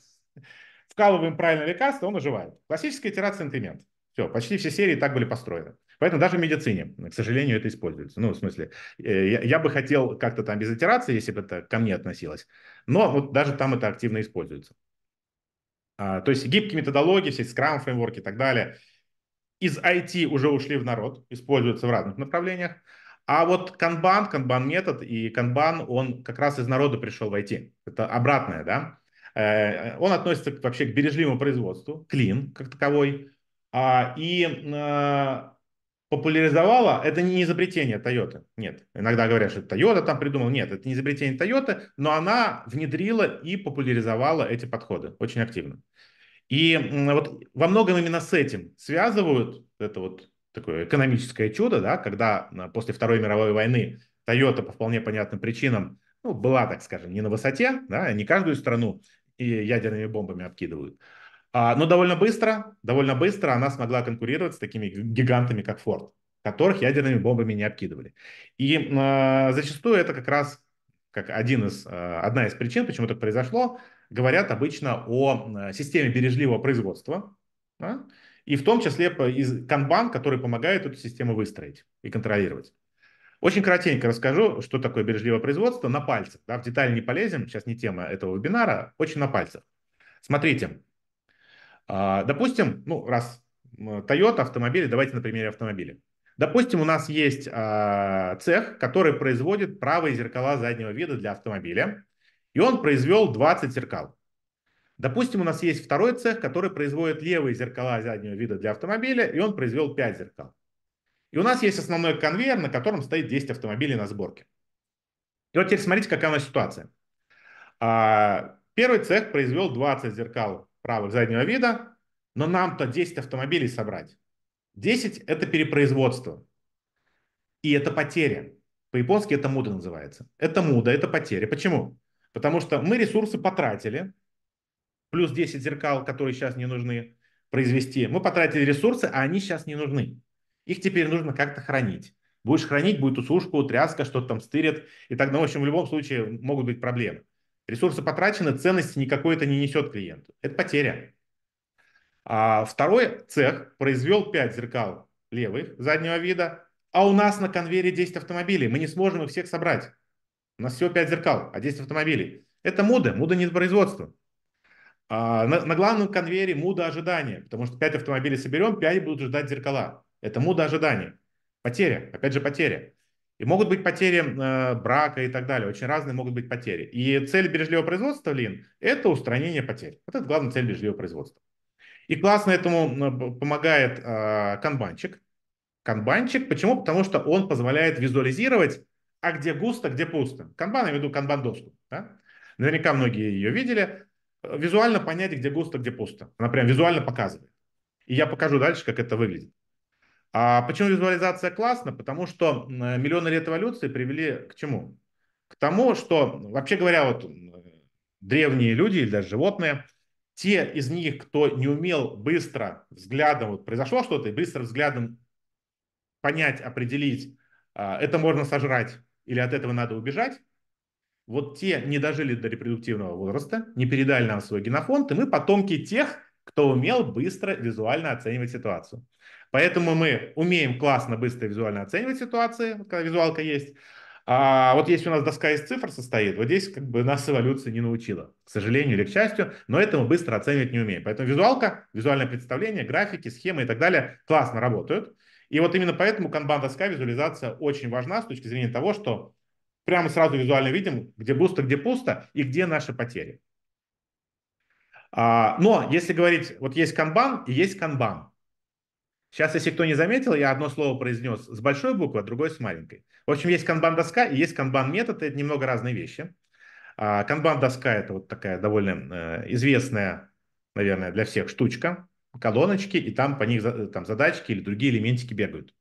вкалываем правильное лекарство, он оживает. Классическая итерация инкремент. Все, почти все серии так были построены. Поэтому даже в медицине, к сожалению, это используется. Ну, в смысле, э, я, я бы хотел как-то там без итерации, если бы это ко мне относилось. Но вот даже там это активно используется. А, то есть гибкие методологии, все скрам, фреймворки и так далее. Из IT уже ушли в народ, используются в разных направлениях. А вот Kanban, Kanban метод и Kanban он как раз из народа пришел в IT. Это обратное, да? Э, он относится вообще к бережливому производству, клин как таковой. А, и э, популяризовала, это не изобретение Тойоты, нет. Иногда говорят, что Тойота там придумал, нет, это не изобретение Тойоты, но она внедрила и популяризовала эти подходы очень активно. И вот во многом именно с этим связывают это вот такое экономическое чудо, да, когда э, после Второй мировой войны Тойота по вполне понятным причинам ну, была, так скажем, не на высоте, да, не каждую страну и ядерными бомбами обкидывают. А, но довольно быстро, довольно быстро она смогла конкурировать с такими гигантами, как Ford, которых ядерными бомбами не обкидывали. И э, зачастую это как раз как один из, а, одна из причин, почему так произошло, говорят обычно о системе бережливого производства, да? и в том числе из канбан, который помогает эту систему выстроить и контролировать. Очень кратенько расскажу, что такое бережливое производство на пальцах. Да, в детали не полезем, сейчас не тема этого вебинара, очень на пальцах. Смотрите, а, допустим, ну раз Toyota автомобили, давайте на примере автомобиля. Допустим, у нас есть а, цех, который производит правые зеркала заднего вида для автомобиля, и он произвел 20 зеркал. Допустим, у нас есть второй цех, который производит левые зеркала заднего вида для автомобиля, и он произвел 5 зеркал. И у нас есть основной конвейер, на котором стоит 10 автомобилей на сборке. И вот теперь смотрите, какая у нас ситуация. А, первый цех произвел 20 зеркал правых заднего вида, но нам-то 10 автомобилей собрать. 10 – это перепроизводство. И это потеря. По-японски это муда называется. Это муда, это потеря. Почему? Потому что мы ресурсы потратили, плюс 10 зеркал, которые сейчас не нужны произвести. Мы потратили ресурсы, а они сейчас не нужны. Их теперь нужно как-то хранить. Будешь хранить, будет усушка, утряска, что-то там стырят. И так, ну, в общем, в любом случае могут быть проблемы. Ресурсы потрачены, ценности никакой это не несет клиенту. Это потеря. А второй цех произвел 5 зеркал левых заднего вида, а у нас на конвейере 10 автомобилей. Мы не сможем их всех собрать. У нас всего 5 зеркал, а 10 автомобилей. Это муда, муда не производства. А на, на главном конвейере муда ожидания, потому что 5 автомобилей соберем, 5 будут ждать зеркала. Это муда ожидания. Потеря, опять же, потеря. И могут быть потери э, брака и так далее. Очень разные могут быть потери. И цель бережливого производства, Лин, это устранение потерь. Вот это главная цель бережливого производства. И классно этому помогает э, канбанчик. Канбанчик, почему? Потому что он позволяет визуализировать, а где густо, где пусто. Канбан, я имею в виду канбан-доску. Да? Наверняка многие ее видели. Э, визуально понять, где густо, где пусто. Она прям визуально показывает. И я покажу дальше, как это выглядит. А почему визуализация классна? Потому что э, миллионы лет эволюции привели к чему? К тому, что, вообще говоря, вот э, древние люди или даже животные, те из них, кто не умел быстро взглядом, вот произошло что-то, и быстро взглядом понять, определить, а, это можно сожрать или от этого надо убежать, вот те не дожили до репродуктивного возраста, не передали нам свой генофонд, и мы потомки тех, кто умел быстро визуально оценивать ситуацию. Поэтому мы умеем классно, быстро визуально оценивать ситуации, когда визуалка есть. А вот есть у нас доска из цифр состоит, вот здесь как бы нас эволюция не научила, к сожалению или к счастью, но это мы быстро оценивать не умеем. Поэтому визуалка, визуальное представление, графики, схемы и так далее классно работают. И вот именно поэтому канбан-доска, визуализация очень важна с точки зрения того, что прямо сразу визуально видим, где густо, где пусто и где наши потери. А, но если говорить, вот есть канбан и есть канбан. Сейчас, если кто не заметил, я одно слово произнес с большой буквы, а другое с маленькой. В общем, есть канбан-доска и есть канбан-метод, это немного разные вещи. А, канбан-доска – это вот такая довольно э, известная, наверное, для всех штучка, колоночки, и там по них там, задачки или другие элементики бегают.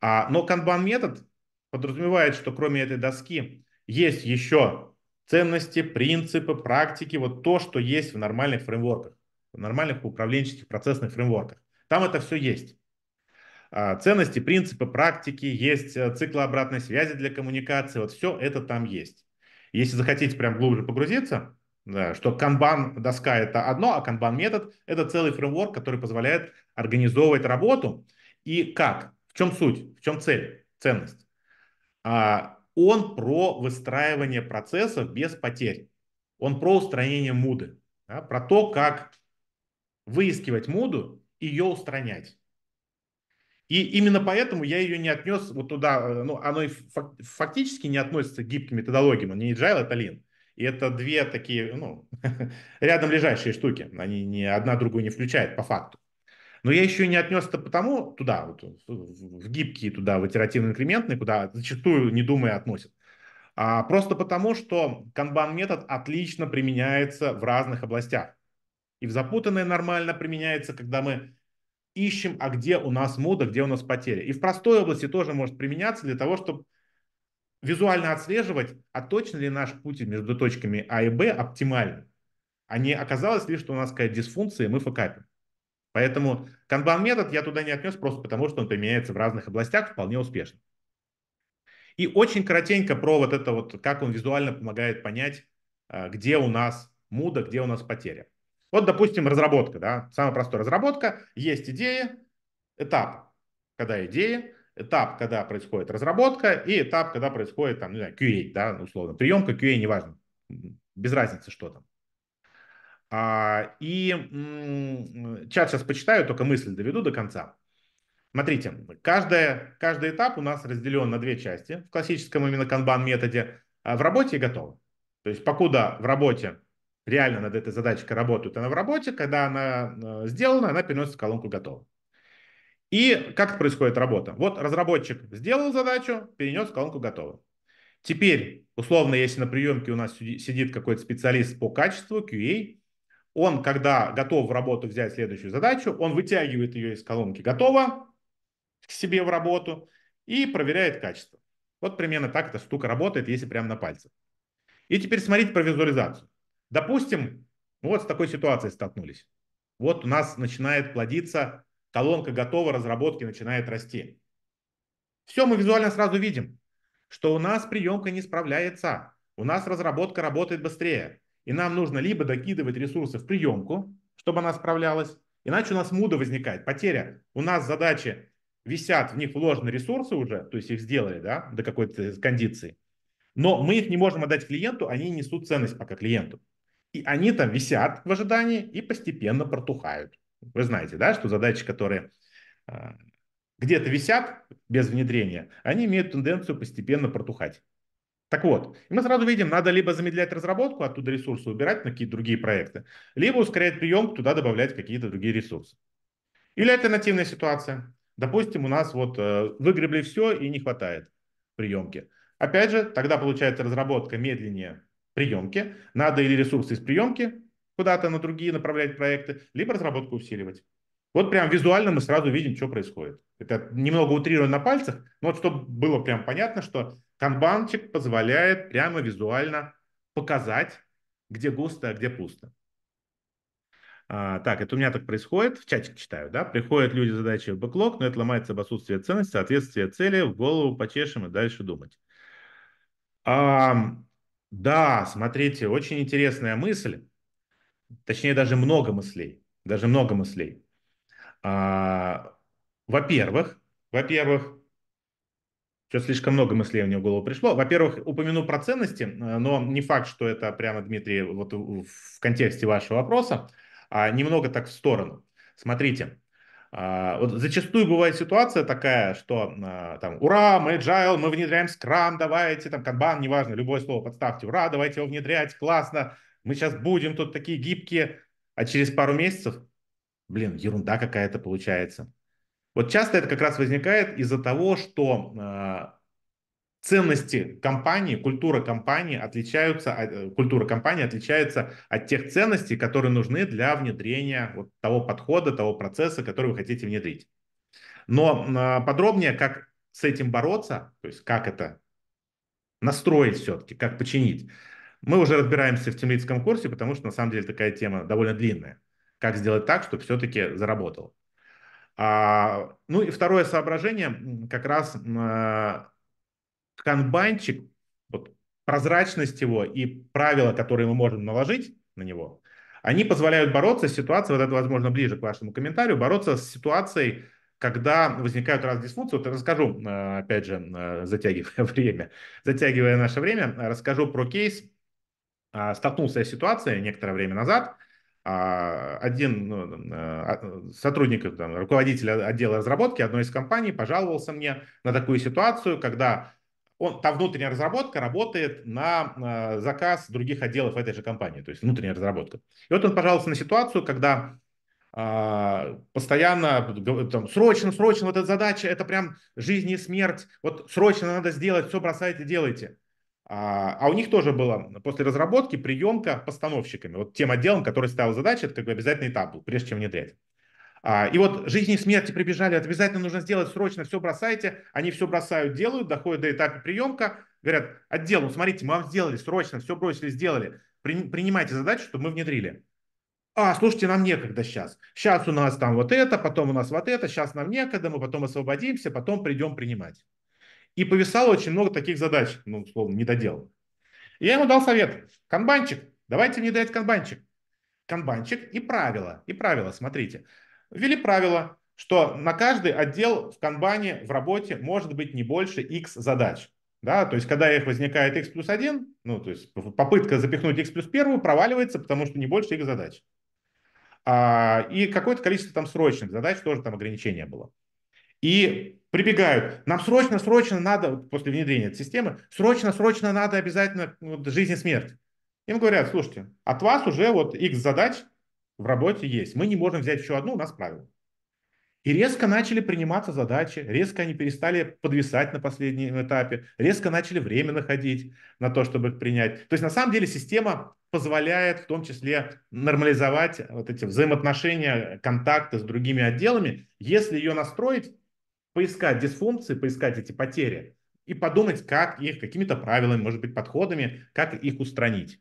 А, но канбан-метод подразумевает, что кроме этой доски есть еще ценности, принципы, практики, вот то, что есть в нормальных фреймворках, в нормальных управленческих процессных фреймворках. Там это все есть. А, ценности, принципы, практики, есть э, циклы обратной связи для коммуникации, вот все это там есть. Если захотите прям глубже погрузиться, да, что канбан доска это одно, а канбан метод это целый фреймворк, который позволяет организовывать работу. И как? В чем суть? В чем цель? Ценность. А, он про выстраивание процессов без потерь. Он про устранение муды. Да, про то, как выискивать муду ее устранять. И именно поэтому я ее не отнес вот туда, э, ну, оно фактически не относится к гибким методологиям, не agile, это lean. И это две такие, ну, <laughs> рядом лежащие штуки, они ни одна другую не включают по факту. Но я еще не отнес это потому туда, вот, в гибкие туда, в итеративно-инкрементные, куда зачастую, не думая, относят. А просто потому, что канбан-метод отлично применяется в разных областях. И в запутанное нормально применяется, когда мы ищем, а где у нас муда, где у нас потеря. И в простой области тоже может применяться для того, чтобы визуально отслеживать, а точно ли наш путь между точками А и Б оптимальный, а не оказалось ли, что у нас какая-то дисфункция, и мы факапим. Поэтому канбан-метод я туда не отнес просто потому, что он применяется в разных областях вполне успешно. И очень коротенько про вот это вот, как он визуально помогает понять, а, где у нас муда, где у нас потеря. Вот, допустим, разработка, да, самая простая разработка, есть идея, этап, когда идея, этап, когда происходит разработка, и этап, когда происходит, там, не знаю, QA, да, ну, условно, приемка, QA, неважно, без разницы, что там. А, и м- чат сейчас почитаю, только мысль доведу до конца. Смотрите, каждая, каждый этап у нас разделен на две части в классическом именно канбан методе. А в работе и готово. То есть, покуда в работе реально над этой задачкой работают, она в работе, когда она э, сделана, она переносится в колонку готова. И как происходит работа? Вот разработчик сделал задачу, перенес в колонку готова. Теперь, условно, если на приемке у нас сидит какой-то специалист по качеству, QA, он, когда готов в работу взять следующую задачу, он вытягивает ее из колонки «Готово» к себе в работу и проверяет качество. Вот примерно так эта штука работает, если прямо на пальцах. И теперь смотрите про визуализацию. Допустим, вот с такой ситуацией столкнулись. Вот у нас начинает плодиться, колонка готова, разработки начинает расти. Все мы визуально сразу видим, что у нас приемка не справляется, у нас разработка работает быстрее, и нам нужно либо докидывать ресурсы в приемку, чтобы она справлялась, иначе у нас муда возникает, потеря. У нас задачи висят, в них вложены ресурсы уже, то есть их сделали да, до какой-то кондиции, но мы их не можем отдать клиенту, они несут ценность пока клиенту и они там висят в ожидании и постепенно протухают. Вы знаете, да, что задачи, которые а, где-то висят без внедрения, они имеют тенденцию постепенно протухать. Так вот, и мы сразу видим, надо либо замедлять разработку, оттуда ресурсы убирать на какие-то другие проекты, либо ускорять прием, туда добавлять какие-то другие ресурсы. Или альтернативная ситуация. Допустим, у нас вот э, выгребли все и не хватает приемки. Опять же, тогда получается разработка медленнее, приемки. Надо или ресурсы из приемки куда-то на другие направлять проекты, либо разработку усиливать. Вот прям визуально мы сразу видим, что происходит. Это немного утрировано на пальцах, но вот чтобы было прям понятно, что канбанчик позволяет прямо визуально показать, где густо, а где пусто. А, так, это у меня так происходит, в чатик читаю, да, приходят люди задачи в бэклог, но это ломается об отсутствии ценности, соответствие цели, в голову почешем и дальше думать. А, да, смотрите, очень интересная мысль. Точнее, даже много мыслей. Даже много мыслей. А, во-первых, во-первых, что слишком много мыслей мне в голову пришло. Во-первых, упомяну про ценности, э, но не факт, что это прямо, Дмитрий, вот в контексте вашего вопроса, а немного так в сторону. Смотрите, а, вот зачастую бывает ситуация такая, что а, там «Ура, мы agile, мы внедряем скрам, давайте, там канбан, неважно, любое слово подставьте, ура, давайте его внедрять, классно, мы сейчас будем тут такие гибкие», а через пару месяцев, блин, ерунда какая-то получается. Вот часто это как раз возникает из-за того, что а, ценности компании, культура компании отличаются, э, культура компании отличается от тех ценностей, которые нужны для внедрения вот того подхода, того процесса, который вы хотите внедрить. Но а, подробнее, как с этим бороться, то есть как это настроить все-таки, как починить, мы уже разбираемся в темлицком курсе, потому что на самом деле такая тема довольно длинная. Как сделать так, чтобы все-таки заработал. А, ну и второе соображение как раз а, канбанчик, вот, прозрачность его и правила, которые мы можем наложить на него, они позволяют бороться с ситуацией, вот это, возможно, ближе к вашему комментарию, бороться с ситуацией, когда возникают разные дисфункции. Вот расскажу, э, опять же, э, затягивая <laughs> время, затягивая наше время, расскажу про кейс. А, столкнулся я с ситуацией некоторое время назад. А, один ну, э, а, сотрудник, руководитель отдела разработки одной из компаний пожаловался мне на такую ситуацию, когда он, та внутренняя разработка работает на э, заказ других отделов этой же компании, то есть внутренняя разработка. И вот он пожаловался на ситуацию, когда э, постоянно там, срочно, срочно, вот эта задача, это прям жизнь и смерть, вот срочно надо сделать, все бросайте, делайте. А, а у них тоже было после разработки приемка постановщиками, вот тем отделом, который ставил задачи, это как бы обязательный этап был, прежде чем внедрять. А, и вот жизни и смерти прибежали, обязательно нужно сделать срочно, все бросайте. Они все бросают, делают, доходят до этапа приемка, говорят, отделу, ну, смотрите, мы вам сделали срочно, все бросили, сделали. Принимайте задачу, чтобы мы внедрили. А, слушайте, нам некогда сейчас. Сейчас у нас там вот это, потом у нас вот это, сейчас нам некогда, мы потом освободимся, потом придем принимать. И повисало очень много таких задач, ну, условно, недоделанных. И я ему дал совет. Канбанчик, давайте мне дать канбанчик. Канбанчик и правила, и правила, смотрите ввели правило, что на каждый отдел в канбане в работе может быть не больше x задач. Да, то есть, когда их возникает x плюс 1, ну, то есть, попытка запихнуть x плюс 1 проваливается, потому что не больше их задач. А, и какое-то количество там срочных задач тоже там ограничение было. И прибегают, нам срочно, срочно надо, после внедрения этой системы, срочно, срочно надо обязательно вот, жизнь и смерть. Им говорят, слушайте, от вас уже вот x задач, в работе есть. Мы не можем взять еще одну, у нас правило. И резко начали приниматься задачи, резко они перестали подвисать на последнем этапе, резко начали время находить на то, чтобы их принять. То есть на самом деле система позволяет в том числе нормализовать вот эти взаимоотношения, контакты с другими отделами, если ее настроить, поискать дисфункции, поискать эти потери и подумать, как их какими-то правилами, может быть, подходами, как их устранить.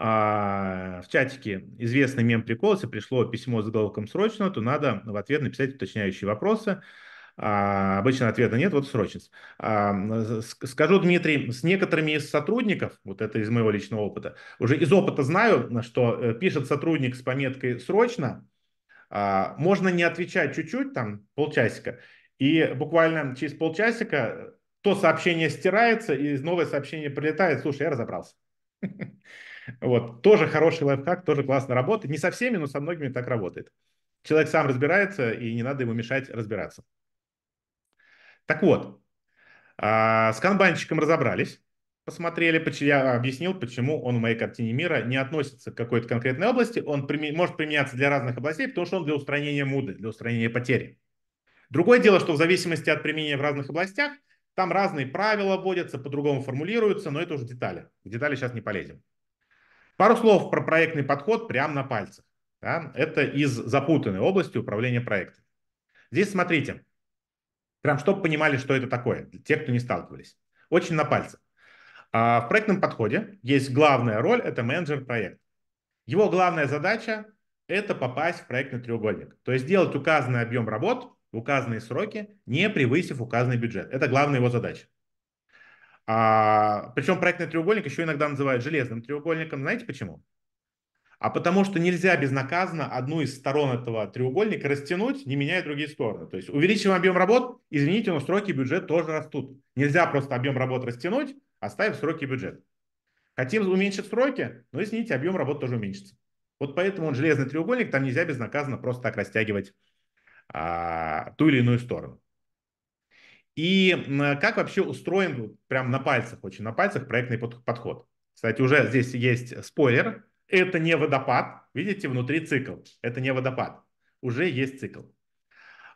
А, в чатике известный мем прикол, если пришло письмо с заголовком «срочно», то надо в ответ написать уточняющие вопросы. А, обычно ответа нет, вот срочность. А, скажу, Дмитрий, с некоторыми из сотрудников, вот это из моего личного опыта, уже из опыта знаю, что э, пишет сотрудник с пометкой «срочно», а, можно не отвечать чуть-чуть, там полчасика, и буквально через полчасика то сообщение стирается, и новое сообщение прилетает, слушай, я разобрался. <laughs> Вот, тоже хороший лайфхак, тоже классно работает. Не со всеми, но со многими так работает. Человек сам разбирается, и не надо ему мешать разбираться. Так вот, а, с канбанщиком разобрались, посмотрели, я объяснил, почему он в моей картине мира не относится к какой-то конкретной области. Он может применяться для разных областей, потому что он для устранения муды, для устранения потери. Другое дело, что в зависимости от применения в разных областях, там разные правила вводятся, по-другому формулируются, но это уже детали. В детали сейчас не полезем. Пару слов про проектный подход прямо на пальцах. Да? Это из запутанной области управления проектом. Здесь смотрите, прям чтобы понимали, что это такое, для тех, кто не сталкивались. Очень на пальцах. А в проектном подходе есть главная роль – это менеджер проекта. Его главная задача – это попасть в проектный треугольник. То есть сделать указанный объем работ, указанные сроки, не превысив указанный бюджет. Это главная его задача. А, причем проектный треугольник еще иногда называют железным треугольником. Знаете почему? А потому что нельзя безнаказанно одну из сторон этого треугольника растянуть, не меняя другие стороны. То есть увеличиваем объем работ, извините, но сроки и бюджет тоже растут. Нельзя просто объем работ растянуть, оставив сроки и бюджет. Хотим уменьшить сроки, но извините, объем работ тоже уменьшится. Вот поэтому он железный треугольник, там нельзя безнаказанно просто так растягивать а, ту или иную сторону. И как вообще устроен, прям на пальцах очень, на пальцах проектный подход. Кстати, уже здесь есть спойлер. Это не водопад. Видите, внутри цикл. Это не водопад. Уже есть цикл.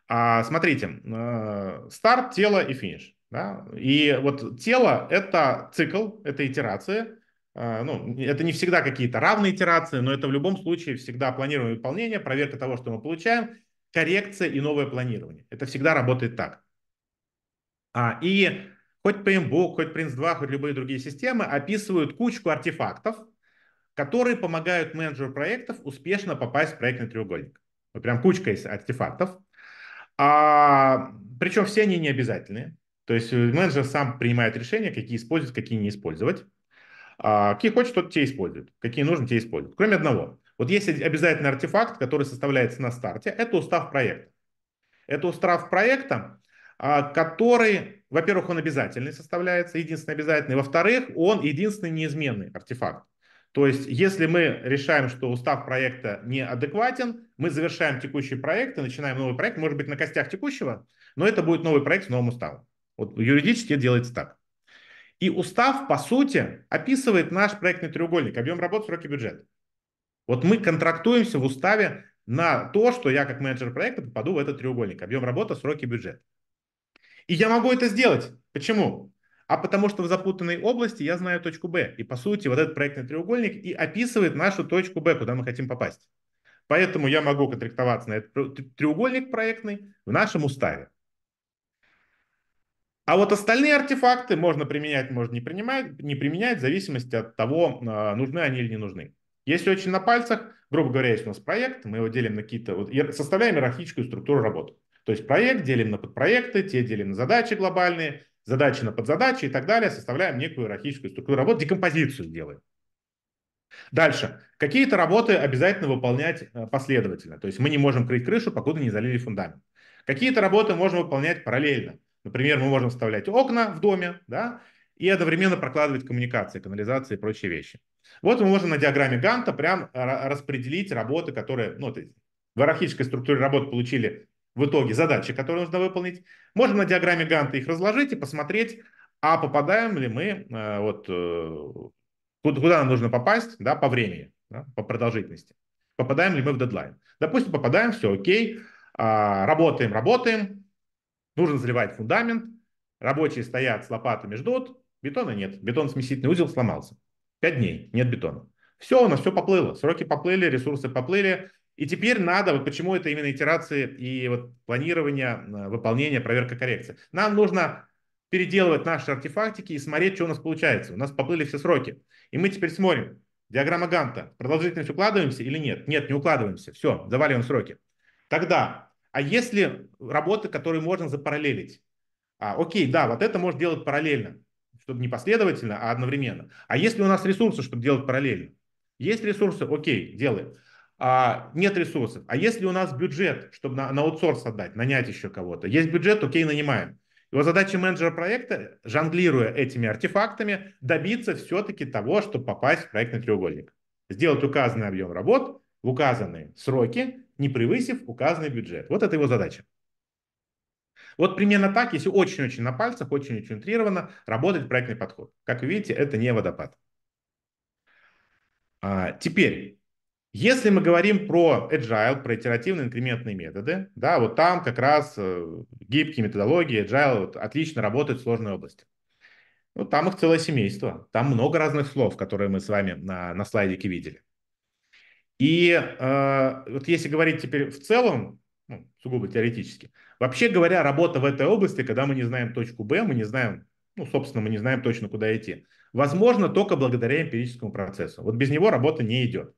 А, смотрите, э, старт, тело и финиш. Да? И вот тело – это цикл, это итерация. Э, ну, это не всегда какие-то равные итерации, но это в любом случае всегда планируемое выполнение, проверка того, что мы получаем, коррекция и новое планирование. Это всегда работает так. А, и хоть PMBOK, хоть Prince2, хоть любые другие системы описывают кучку артефактов, которые помогают менеджеру проектов успешно попасть в проектный треугольник. Вот прям кучка из артефактов. А, причем все они не обязательные. То есть менеджер сам принимает решение, какие использовать, какие не использовать. А, какие хочет, тот те использует. Какие нужно, те используют. Кроме одного. Вот есть обязательный артефакт, который составляется на старте. Это устав проекта. Это устав проекта а, который, во-первых, он обязательный составляется, единственный обязательный, во-вторых, он единственный неизменный артефакт. То есть, если мы решаем, что устав проекта неадекватен, мы завершаем текущий проект и начинаем новый проект, может быть, на костях текущего, но это будет новый проект с новым уставом. Вот юридически делается так. И устав, по сути, описывает наш проектный треугольник, объем работ, сроки, бюджет. Вот мы контрактуемся в уставе на то, что я как менеджер проекта попаду в этот треугольник, объем работы, сроки, бюджет. И я могу это сделать. Почему? А потому что в запутанной области я знаю точку Б. И по сути вот этот проектный треугольник и описывает нашу точку Б, куда мы хотим попасть. Поэтому я могу контрактоваться на этот треугольник проектный в нашем уставе. А вот остальные артефакты можно применять, можно не, применять, не применять, в зависимости от того, а, нужны они или не нужны. Если очень на пальцах, грубо говоря, есть у нас проект, мы его делим на какие-то, вот, составляем иерархическую структуру работы. То есть проект делим на подпроекты, те делим на задачи глобальные, задачи на подзадачи и так далее, составляем некую иерархическую структуру работ, декомпозицию делаем. Дальше. Какие-то работы обязательно выполнять э, последовательно. То есть мы не можем крыть крышу, покуда не залили фундамент. Какие-то работы можно выполнять параллельно. Например, мы можем вставлять окна в доме да, и одновременно прокладывать коммуникации, канализации и прочие вещи. Вот мы можем на диаграмме Ганта прям распределить работы, которые ну, в иерархической структуре работ получили в итоге задачи, которые нужно выполнить. Можем на диаграмме Ганта их разложить и посмотреть, а попадаем ли мы, э, вот, э, куда нам нужно попасть да, по времени, да, по продолжительности. Попадаем ли мы в дедлайн. Допустим, попадаем, все окей, а, работаем, работаем, нужно заливать фундамент, рабочие стоят с лопатами, ждут, бетона нет, бетон-смесительный узел сломался. Пять дней, нет бетона. Все, у нас все поплыло, сроки поплыли, ресурсы поплыли, и теперь надо, вот почему это именно итерации и вот планирование, а, выполнение, проверка, коррекция. Нам нужно переделывать наши артефактики и смотреть, что у нас получается. У нас поплыли все сроки. И мы теперь смотрим, диаграмма Ганта, продолжительность укладываемся или нет? Нет, не укладываемся, все, заваливаем сроки. Тогда, а если работы, которые можно запараллелить? А, окей, да, вот это можно делать параллельно, чтобы не последовательно, а одновременно. А если у нас ресурсы, чтобы делать параллельно? Есть ресурсы, окей, делаем а, нет ресурсов. А если у нас бюджет, чтобы на, на аутсорс отдать, нанять еще кого-то, есть бюджет, окей, нанимаем. Его задача менеджера проекта, жонглируя этими артефактами, добиться все-таки того, чтобы попасть в проектный треугольник. Сделать указанный объем работ в указанные сроки, не превысив указанный бюджет. Вот это его задача. Вот примерно так, если очень-очень на пальцах, очень-очень утрированно, работает проектный подход. Как вы видите, это не водопад. А, теперь, если мы говорим про agile, про итеративные инкрементные методы, да, вот там как раз э, гибкие методологии, agile вот, отлично работают в сложной области. Ну, там их целое семейство. Там много разных слов, которые мы с вами на, на слайдике видели. И э, вот если говорить теперь в целом, ну, сугубо теоретически, вообще говоря, работа в этой области, когда мы не знаем точку Б, мы не знаем, ну, собственно, мы не знаем точно, куда идти, возможно только благодаря эмпирическому процессу. Вот без него работа не идет.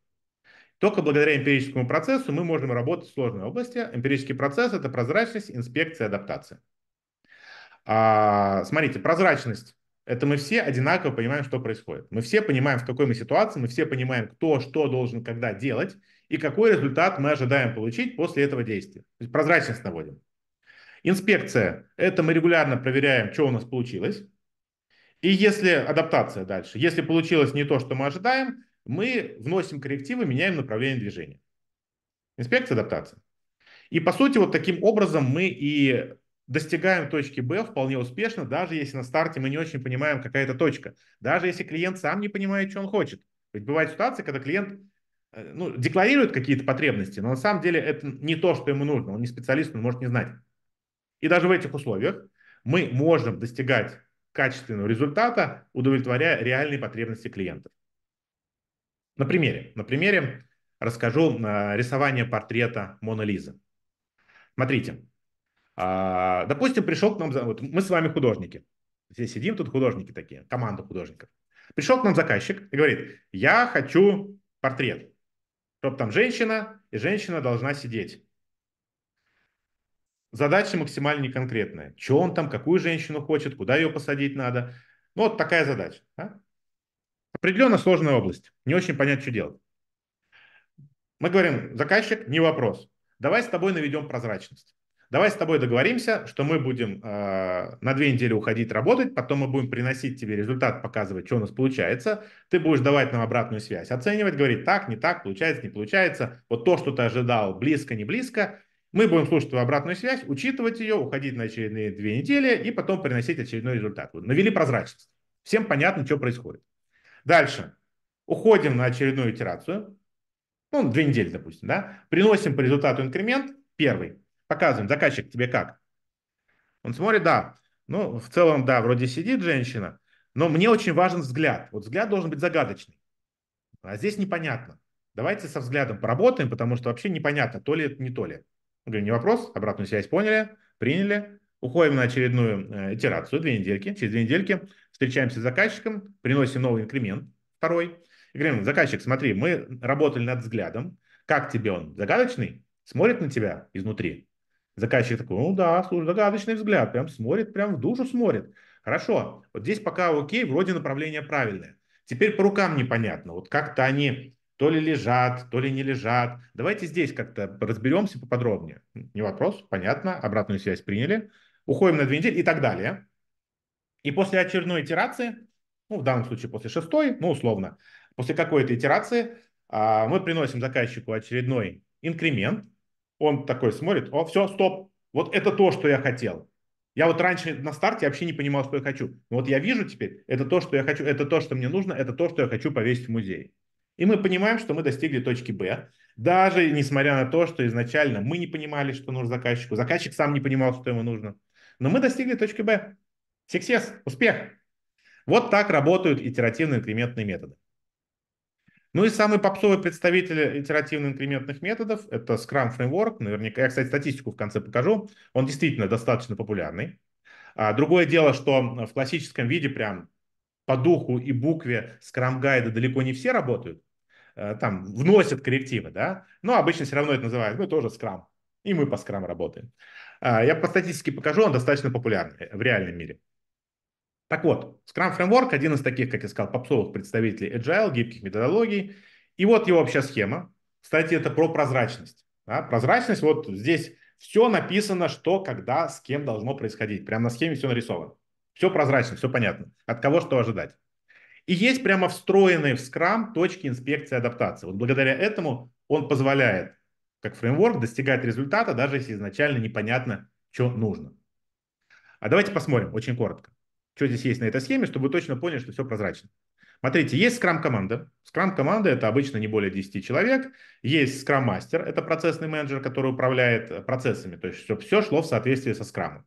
Только благодаря эмпирическому процессу мы можем работать в сложной области. Эмпирический процесс – это прозрачность, инспекция, адаптация. А, смотрите, прозрачность – это мы все одинаково понимаем, что происходит. Мы все понимаем, в какой мы ситуации, мы все понимаем, кто что должен когда делать и какой результат мы ожидаем получить после этого действия. То есть прозрачность наводим. Инспекция – это мы регулярно проверяем, что у нас получилось. И если адаптация дальше, если получилось не то, что мы ожидаем, мы вносим коррективы, меняем направление движения. Инспекция адаптации. И по сути вот таким образом мы и достигаем точки Б вполне успешно, даже если на старте мы не очень понимаем, какая это точка. Даже если клиент сам не понимает, что он хочет. Ведь бывают ситуации, когда клиент э, ну, декларирует какие-то потребности, но на самом деле это не то, что ему нужно. Он не специалист, он может не знать. И даже в этих условиях мы можем достигать качественного результата, удовлетворяя реальные потребности клиентов. На примере. На примере расскажу а, рисование портрета Мона Лизы. Смотрите. А, допустим, пришел к нам... Вот мы с вами художники. Здесь сидим, тут художники такие, команда художников. Пришел к нам заказчик и говорит, я хочу портрет. Чтоб там женщина, и женщина должна сидеть. Задача максимально неконкретная. Что он там, какую женщину хочет, куда ее посадить надо. Ну, вот такая задача. Да? Определенно сложная область. Не очень понятно, что делать. Мы говорим, заказчик, не вопрос. Давай с тобой наведем прозрачность. Давай с тобой договоримся, что мы будем э, на две недели уходить работать, потом мы будем приносить тебе результат, показывать, что у нас получается. Ты будешь давать нам обратную связь, оценивать, говорить так, не так, получается, не получается. Вот то, что ты ожидал, близко, не близко. Мы будем слушать твою обратную связь, учитывать ее, уходить на очередные две недели и потом приносить очередной результат. Вот, навели прозрачность. Всем понятно, что происходит. Дальше. Уходим на очередную итерацию. Ну, две недели, допустим, да. Приносим по результату инкремент первый. Показываем, заказчик тебе как. Он смотрит, да. Ну, в целом, да, вроде сидит женщина, но мне очень важен взгляд. Вот взгляд должен быть загадочный. А здесь непонятно. Давайте со взглядом поработаем, потому что вообще непонятно, то ли это, не то ли. Говорю, не вопрос, обратную связь поняли, приняли, уходим на очередную э, итерацию, две недельки. Через две недельки встречаемся с заказчиком, приносим новый инкремент, второй, и говорим, заказчик, смотри, мы работали над взглядом, как тебе он, загадочный, смотрит на тебя изнутри. Заказчик такой, ну да, слушай, загадочный взгляд, прям смотрит, прям в душу смотрит. Хорошо, вот здесь пока окей, вроде направление правильное. Теперь по рукам непонятно, вот как-то они то ли лежат, то ли не лежат. Давайте здесь как-то разберемся поподробнее. Не вопрос, понятно, обратную связь приняли. Уходим на две недели и так далее. И после очередной итерации, ну, в данном случае после шестой, ну, условно, после какой-то итерации а, мы приносим заказчику очередной инкремент. Он такой смотрит, о, все, стоп, вот это то, что я хотел. Я вот раньше на старте вообще не понимал, что я хочу. Но вот я вижу теперь, это то, что я хочу, это то, что мне нужно, это то, что я хочу повесить в музей. И мы понимаем, что мы достигли точки Б, даже несмотря на то, что изначально мы не понимали, что нужно заказчику, заказчик сам не понимал, что ему нужно. Но мы достигли точки Б. Success, успех. Вот так работают итеративно-инкрементные методы. Ну и самый попсовый представитель итеративно-инкрементных методов – это Scrum Framework. Наверняка, я, кстати, статистику в конце покажу. Он действительно достаточно популярный. А другое дело, что в классическом виде прям по духу и букве Scrum гайда далеко не все работают. Э, там вносят коррективы, да. Но обычно все равно это называют, ну, тоже Scrum. И мы по Scrum работаем. А я по статистике покажу, он достаточно популярный в реальном мире. Так вот, Scrum Framework – один из таких, как я сказал, попсовых представителей agile, гибких методологий. И вот его общая схема. Кстати, это про прозрачность. Да? Прозрачность, вот здесь все написано, что, когда, с кем должно происходить. Прямо на схеме все нарисовано. Все прозрачно, все понятно. От кого что ожидать. И есть прямо встроенные в Scrum точки инспекции адаптации. Вот благодаря этому он позволяет, как фреймворк, достигать результата, даже если изначально непонятно, что нужно. А давайте посмотрим очень коротко что здесь есть на этой схеме, чтобы вы точно поняли, что все прозрачно. Смотрите, есть скрам-команда. Скрам-команда – это обычно не более 10 человек. Есть скрам-мастер – это процессный менеджер, который управляет э, процессами, то есть чтобы все шло в соответствии со скрамом.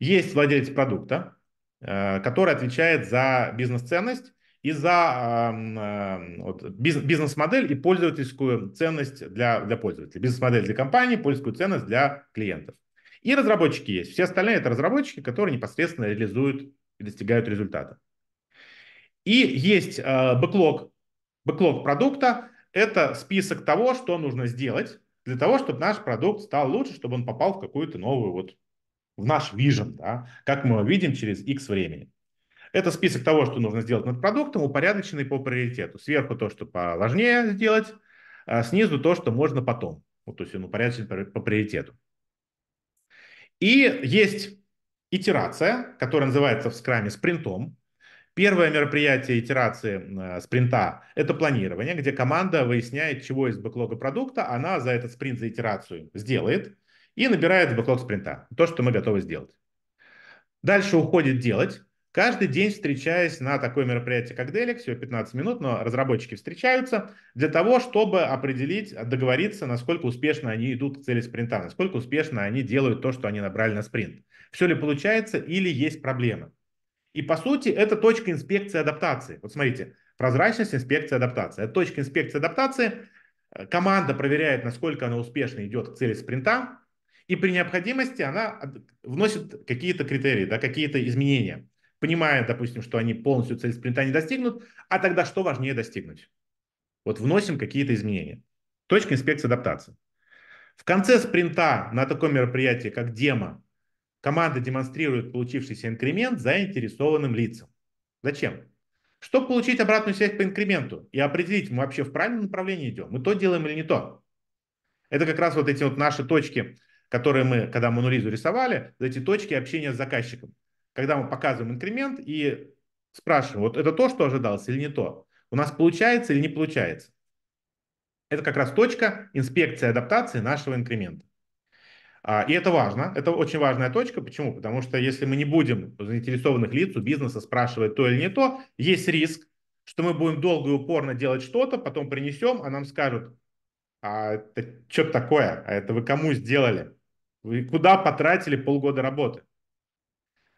Есть владелец продукта, э, который отвечает за бизнес-ценность и за э, вот, бизнес-модель и пользовательскую ценность для, для пользователей, Бизнес-модель для компании, пользовательскую ценность для клиентов. И разработчики есть. Все остальные это разработчики, которые непосредственно реализуют и достигают результата. И есть э, бэклог, бэклог продукта. Это список того, что нужно сделать для того, чтобы наш продукт стал лучше, чтобы он попал в какую-то новую вот в наш вижен, да, как мы его видим через X времени. Это список того, что нужно сделать над продуктом, упорядоченный по приоритету. Сверху то, что поважнее сделать, а снизу то, что можно потом. Вот, то есть он упорядочен по приоритету. И есть итерация, которая называется в скраме спринтом. Первое мероприятие итерации э, спринта – это планирование, где команда выясняет, чего из бэклога продукта она за этот спринт, за итерацию сделает и набирает в бэклог спринта то, что мы готовы сделать. Дальше уходит делать. Каждый день встречаясь на такое мероприятие, как Делик, всего 15 минут, но разработчики встречаются для того, чтобы определить, договориться, насколько успешно они идут к цели спринта, насколько успешно они делают то, что они набрали на спринт. Все ли получается или есть проблемы. И по сути это точка инспекции адаптации. Вот смотрите, прозрачность инспекции адаптации. Это точка инспекции адаптации. Команда проверяет, насколько она успешно идет к цели спринта, и при необходимости она вносит какие-то критерии, да, какие-то изменения понимая, допустим, что они полностью цель спринта не достигнут, а тогда что важнее достигнуть? Вот вносим какие-то изменения. Точка инспекции адаптации. В конце спринта на таком мероприятии, как демо, команда демонстрирует получившийся инкремент заинтересованным лицам. Зачем? Чтобы получить обратную связь по инкременту и определить, мы вообще в правильном направлении идем, мы то делаем или не то. Это как раз вот эти вот наши точки, которые мы, когда мы рисовали, эти точки общения с заказчиком когда мы показываем инкремент и спрашиваем, вот это то, что ожидалось или не то, у нас получается или не получается. Это как раз точка инспекции адаптации нашего инкремента. А, и это важно, это очень важная точка. Почему? Потому что если мы не будем заинтересованных лиц у бизнеса спрашивать то или не то, есть риск, что мы будем долго и упорно делать что-то, потом принесем, а нам скажут, а это что такое, а это вы кому сделали? Вы куда потратили полгода работы?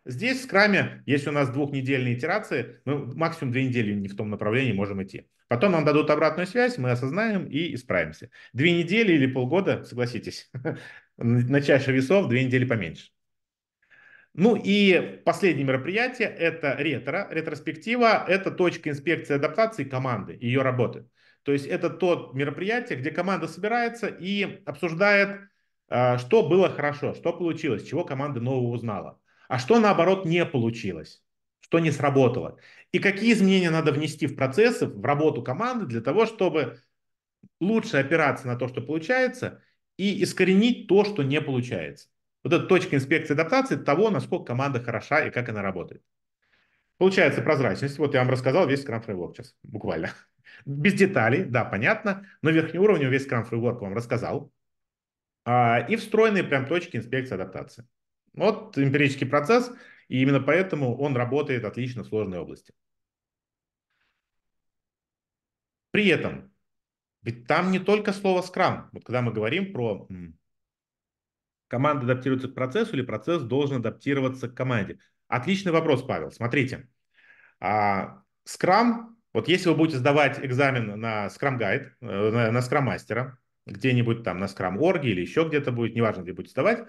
Здесь в скраме, если у нас двухнедельные итерации, мы максимум две недели не в том направлении можем идти. Потом нам дадут обратную связь, мы осознаем и исправимся. Две недели или полгода, согласитесь, <laughs> на чаше весов две недели поменьше. Ну и последнее мероприятие – это ретро, ретроспектива. Это точка инспекции адаптации команды, ее работы. То есть это то мероприятие, где команда собирается и обсуждает, а, что было хорошо, что получилось, чего команда нового узнала а что наоборот не получилось, что не сработало. И какие изменения надо внести в процессы, в работу команды для того, чтобы лучше опираться на то, что получается, и искоренить то, что не получается. Вот эта точка инспекции адаптации того, насколько команда хороша и как она работает. Получается прозрачность. Вот я вам рассказал весь Scrum Framework сейчас, буквально. Без деталей, да, понятно, но верхний уровень весь Scrum Framework вам рассказал. А, и встроенные прям точки инспекции адаптации. Вот эмпирический процесс, и именно поэтому он работает отлично в сложной области. При этом, ведь там не только слово скрам. Вот когда мы говорим про команда адаптируется к процессу или процесс должен адаптироваться к команде. Отличный вопрос, Павел. Смотрите, а, скрам, вот если вы будете сдавать экзамен на скрам-гайд, э, на, на скрам-мастера, где-нибудь там на скрам-орге или еще где-то будет, неважно, где будете сдавать,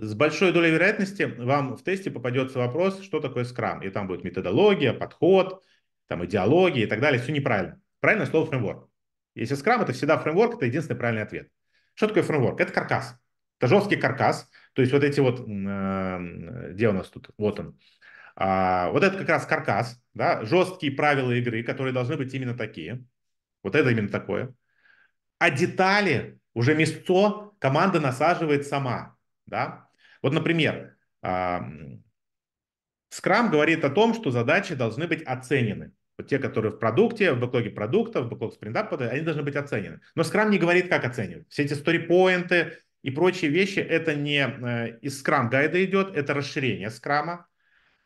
с большой долей вероятности вам в тесте попадется вопрос, что такое скрам. И там будет методология, подход, там идеология и так далее. Все неправильно. Правильное слово фреймворк. Если скрам, это всегда фреймворк, это единственный правильный ответ. Что такое фреймворк? Это каркас. Это жесткий каркас. То есть вот эти вот, э, где у нас тут, вот он. А, вот это как раз каркас, да, жесткие правила игры, которые должны быть именно такие. Вот это именно такое. А детали уже место команда насаживает сама, да. Вот, например, а, Scrum говорит о том, что задачи должны быть оценены. Вот те, которые в продукте, в бэклоге продукта, в бэклоге спринта, они должны быть оценены. Но Scrum не говорит, как оценивать. Все эти сторипоинты и прочие вещи, это не э, из Scrum гайда идет, это расширение Scrum.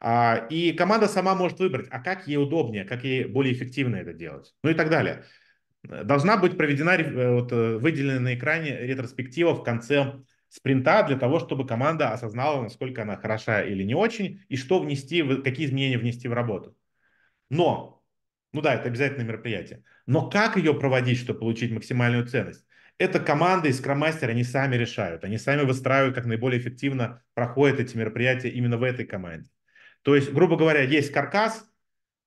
А, и команда сама может выбрать, а как ей удобнее, как ей более эффективно это делать. Ну и так далее. Должна быть проведена, э, вот, э, выделена на экране ретроспектива в конце спринта для того, чтобы команда осознала, насколько она хороша или не очень, и что внести, какие изменения внести в работу. Но, ну да, это обязательное мероприятие, но как ее проводить, чтобы получить максимальную ценность? Это команда и скроммастер, они сами решают, они сами выстраивают, как наиболее эффективно проходят эти мероприятия именно в этой команде. То есть, грубо говоря, есть каркас,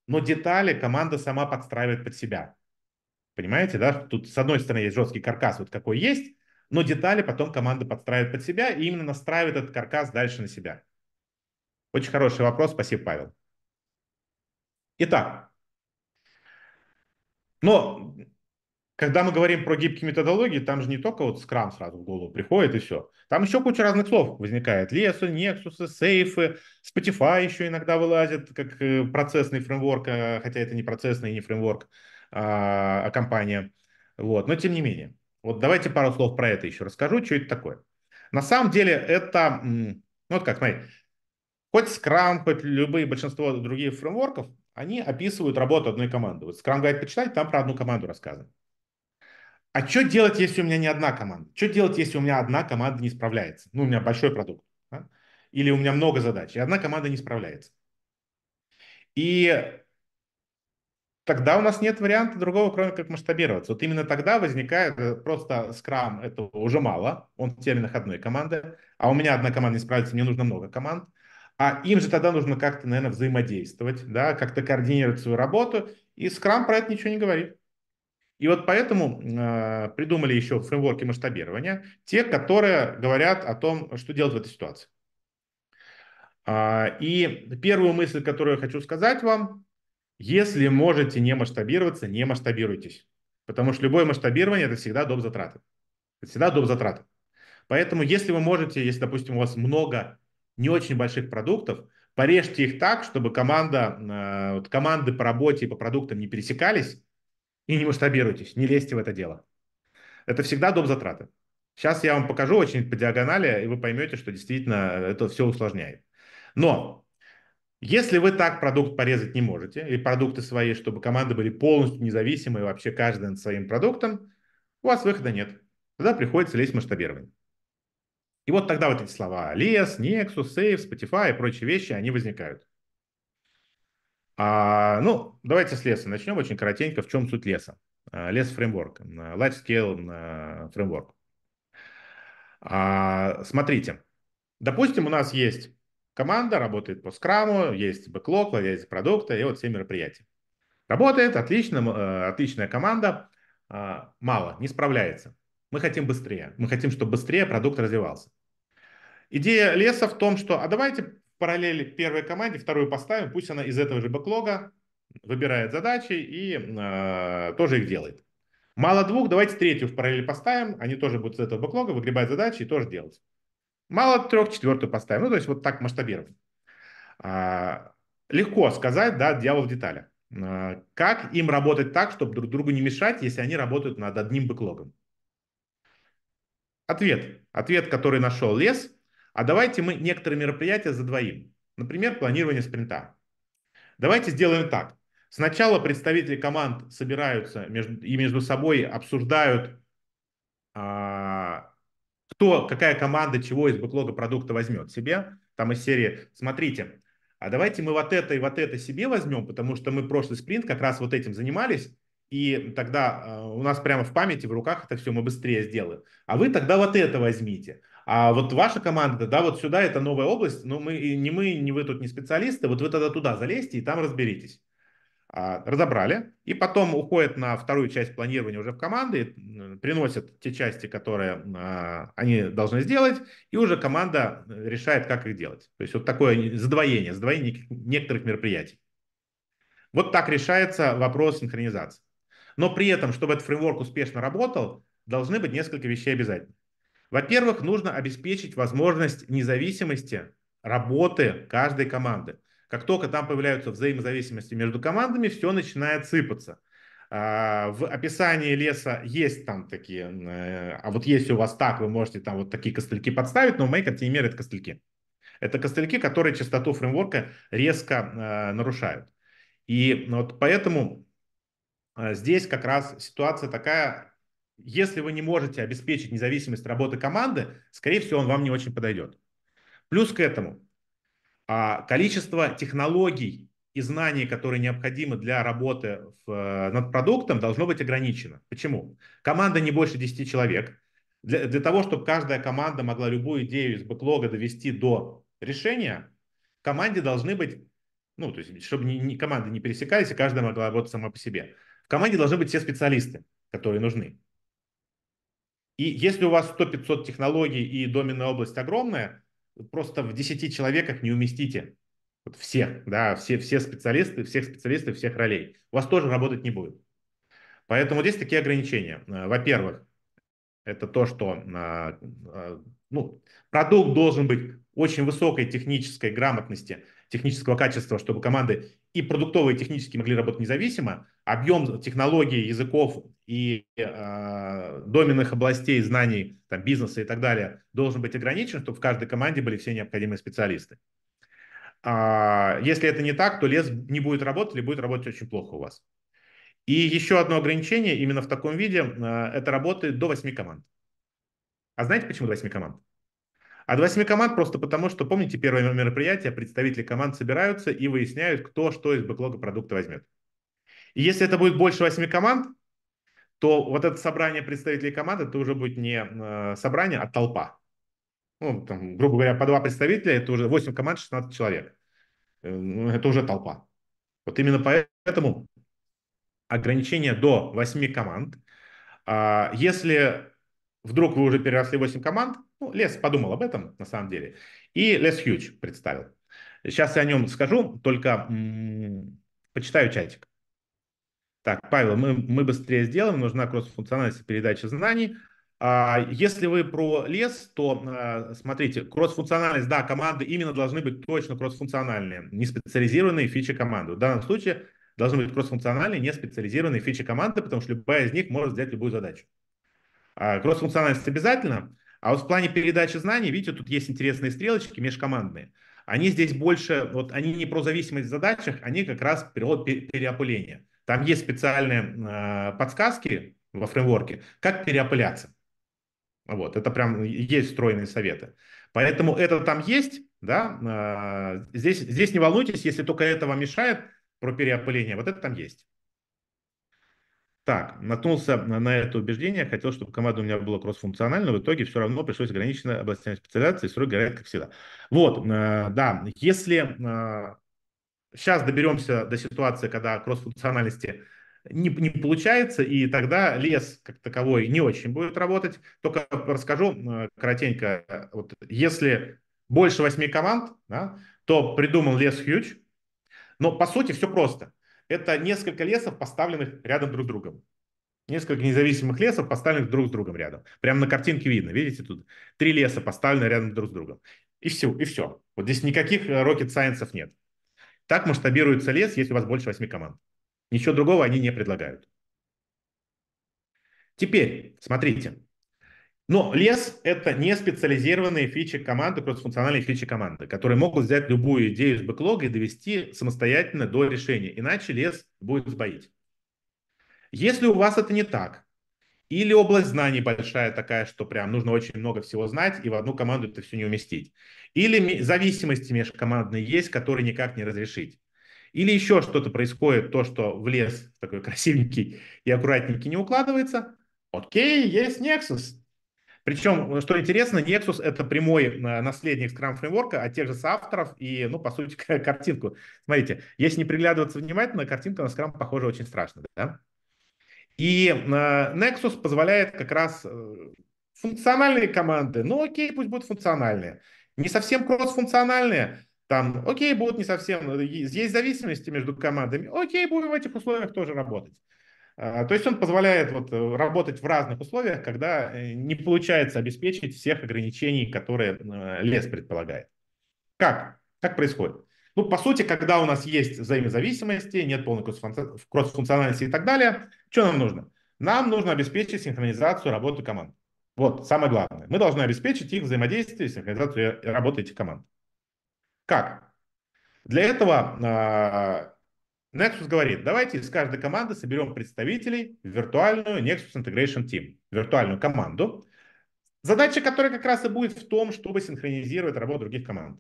но детали команда сама подстраивает под себя. Понимаете, да? Тут с одной стороны есть жесткий каркас, вот какой есть, но детали потом команда подстраивает под себя и именно настраивает этот каркас дальше на себя. Очень хороший вопрос, спасибо, Павел. Итак, но когда мы говорим про гибкие методологии, там же не только вот скрам сразу в голову приходит и все. Там еще куча разных слов возникает. Лесу, нексусы, сейфы, Spotify еще иногда вылазит как э, процессный фреймворк, э, хотя это не процессный, не фреймворк, а, а компания. Вот. Но тем не менее. Вот давайте пару слов про это еще расскажу, что это такое. На самом деле это, ну вот как, смотри, хоть Scrum, хоть любые большинство других фреймворков, они описывают работу одной команды. Вот Scrum говорит почитать, там про одну команду рассказывают. А что делать, если у меня не одна команда? Что делать, если у меня одна команда не справляется? Ну, у меня большой продукт. Да? Или у меня много задач, и одна команда не справляется. И тогда у нас нет варианта другого, кроме как масштабироваться. Вот именно тогда возникает э, просто скрам, это уже мало, он в терминах одной команды, а у меня одна команда не справится, мне нужно много команд. А им же тогда нужно как-то, наверное, взаимодействовать, да, как-то координировать свою работу, и скрам про это ничего не говорит. И вот поэтому э, придумали еще фреймворки масштабирования, те, которые говорят о том, что делать в этой ситуации. Э, и первую мысль, которую я хочу сказать вам, если можете не масштабироваться, не масштабируйтесь. Потому что любое масштабирование – это всегда доп. затраты. Это всегда доп. затраты. Поэтому если вы можете, если, допустим, у вас много не очень больших продуктов, порежьте их так, чтобы команда, а, вот команды по работе и по продуктам не пересекались, и не масштабируйтесь, не лезьте в это дело. Это всегда доп. затраты. Сейчас я вам покажу очень по диагонали, и вы поймете, что действительно это все усложняет. Но если вы так продукт порезать не можете, или продукты свои, чтобы команды были полностью независимы, и вообще каждый над своим продуктом, у вас выхода нет. Тогда приходится лезть в масштабирование. И вот тогда вот эти слова лес, Nexus, Save, Spotify и прочие вещи, они возникают. А, ну, давайте с леса начнем очень коротенько. В чем суть леса? А, лес фреймворк, а, large scale а, фреймворк. смотрите, допустим, у нас есть команда работает по скраму, есть бэклог, владелец продукта и вот все мероприятия. Работает, отлично, э, отличная команда, а, мало, не справляется. Мы хотим быстрее, мы хотим, чтобы быстрее продукт развивался. Идея леса в том, что, а давайте параллели первой команде, вторую поставим, пусть она из этого же бэклога выбирает задачи и э, тоже их делает. Мало двух, давайте третью в параллели поставим, они тоже будут из этого бэклога выгребать задачи и тоже делать. Мало трех, четвертую поставим. Ну, то есть вот так масштабировать. Легко сказать, да, дьявол в деталях. А, как им работать так, чтобы друг другу не мешать, если они работают над одним бэклогом? Ответ. Ответ, который нашел Лес. А давайте мы некоторые мероприятия задвоим. Например, планирование спринта. Давайте сделаем так. Сначала представители команд собираются между, и между собой обсуждают а, кто, какая команда чего из бэклога продукта возьмет себе, там из серии, смотрите, а давайте мы вот это и вот это себе возьмем, потому что мы прошлый спринт как раз вот этим занимались, и тогда э, у нас прямо в памяти, в руках это все мы быстрее сделаем. А вы тогда вот это возьмите. А вот ваша команда, да, вот сюда это новая область, но мы не мы, не вы тут не специалисты, вот вы тогда туда залезьте и там разберитесь. А, разобрали, и потом уходят на вторую часть планирования уже в команды, приносят те части, которые а, они должны сделать, и уже команда э, решает, как их делать. То есть вот такое задвоение, задвоение некоторых мероприятий. Вот так решается вопрос синхронизации. Но при этом, чтобы этот фреймворк успешно работал, должны быть несколько вещей обязательно. Во-первых, нужно обеспечить возможность независимости работы каждой команды. Как только там появляются взаимозависимости между командами, все начинает сыпаться. А, в описании леса есть там такие, э, а вот если у вас так, вы можете там вот такие костыльки подставить, но в моей картине мира это костыльки. Это костыльки, которые частоту фреймворка резко э, нарушают. И вот поэтому э, здесь как раз ситуация такая, если вы не можете обеспечить независимость работы команды, скорее всего, он вам не очень подойдет. Плюс к этому, а количество технологий и знаний, которые необходимы для работы в, э, над продуктом, должно быть ограничено. Почему? Команда не больше 10 человек. Для, для того, чтобы каждая команда могла любую идею из бэклога довести до решения, команде должны быть, ну, то есть, чтобы не, не, команды не пересекались, и каждая могла работать сама по себе. В команде должны быть все специалисты, которые нужны. И если у вас 100-500 технологий и доменная область огромная, просто в 10 человеках не уместите вот всех, да, все, все специалисты, всех специалистов, всех ролей. У вас тоже работать не будет. Поэтому здесь такие ограничения. Э, во-первых, это то, что э, э, ну, продукт должен быть очень высокой технической грамотности, технического качества, чтобы команды и продуктовые, и технические могли работать независимо. Объем технологий, языков и э, доменных областей знаний, там, бизнеса и так далее должен быть ограничен, чтобы в каждой команде были все необходимые специалисты. А, если это не так, то лес не будет работать или будет работать очень плохо у вас. И еще одно ограничение именно в таком виде, э, это работает до 8 команд. А знаете, почему до 8 команд? От а восьми команд просто потому, что, помните, первое мероприятие, представители команд собираются и выясняют, кто что из бэклога продукта возьмет. И если это будет больше восьми команд, то вот это собрание представителей команд это уже будет не э, собрание, а толпа. Ну, там, грубо говоря, по два представителя, это уже 8 команд, 16 человек. Э, ну, это уже толпа. Вот именно поэтому ограничение до 8 команд. А если вдруг вы уже переросли 8 команд, ну, Лес подумал об этом на самом деле, и Лес Хьюч представил. Сейчас я о нем скажу, только почитаю чатик. Так, Павел, мы, мы быстрее сделаем, нужна кросс-функциональность передачи знаний. А, если вы про лес, то а, смотрите, кросс-функциональность, да, команды именно должны быть точно кросс-функциональные, не специализированные фичи команды. В данном случае должны быть кросс-функциональные, не специализированные фичи команды, потому что любая из них может взять любую задачу. А, кросс-функциональность обязательно. А вот в плане передачи знаний, видите, тут есть интересные стрелочки межкомандные. Они здесь больше, вот они не про зависимость в задачах, они как раз про переопыление. Там есть специальные а, подсказки во фреймворке, как переопыляться. Вот, это прям есть встроенные советы. Поэтому это там есть, да, а, здесь, здесь не волнуйтесь, если только это вам мешает про переопыление, вот это там есть. Так, наткнулся на это убеждение, хотел, чтобы команда у меня была кроссфункциональна, в итоге все равно пришлось ограничено областями специализации, срок горят, как всегда. Вот, э, да, если сейчас э, доберемся до ситуации, когда кроссфункциональности не, не получается, и тогда лес как таковой не очень будет работать. Только расскажу э, коротенько, вот если больше восьми команд, да, то придумал лес Huge, но по сути все просто это несколько лесов, поставленных рядом друг с другом. Несколько независимых лесов, поставленных друг с другом рядом. Прямо на картинке видно, видите тут? Три леса поставлены рядом друг с другом. И все, и все. Вот здесь никаких э, rocket science нет. Так масштабируется лес, если у вас больше восьми команд. Ничего другого они не предлагают. Теперь, смотрите, но лес – это не специализированные фичи команды, просто функциональные фичи команды, которые могут взять любую идею из бэклога и довести самостоятельно до решения, иначе лес будет сбоить. Если у вас это не так, или область знаний большая такая, что прям нужно очень много всего знать и в одну команду это все не уместить. Или зависимости межкомандные есть, которые никак не разрешить. Или еще что-то происходит, то, что в лес такой красивенький и аккуратненький не укладывается. Окей, есть Nexus. Причем, э, что интересно, Nexus это прямой э, наследник Scrum фреймворка от а тех же соавторов и, ну, по сути, <laughs> картинку. Смотрите, если не приглядываться внимательно, картинка на Scrum похожа очень страшно, да? И э, Nexus позволяет как раз функциональные команды, ну окей, пусть будут функциональные. Не совсем кросс-функциональные, там, окей, будут не совсем, есть зависимости между командами, окей, будем в этих условиях тоже работать. А, то есть он позволяет вот э, работать в разных условиях, когда э, не получается обеспечить всех ограничений, которые э, лес предполагает. Как? Как происходит? Ну, по сути, когда у нас есть взаимозависимости, нет полной кросс-функциональности и так далее, что нам нужно? Нам нужно обеспечить синхронизацию работы команд. Вот самое главное. Мы должны обеспечить их взаимодействие, синхронизацию работы этих команд. Как? Для этого а, Nexus говорит, давайте из каждой команды соберем представителей в виртуальную Nexus Integration Team, виртуальную команду, задача которой как раз и будет в том, чтобы синхронизировать работу других команд.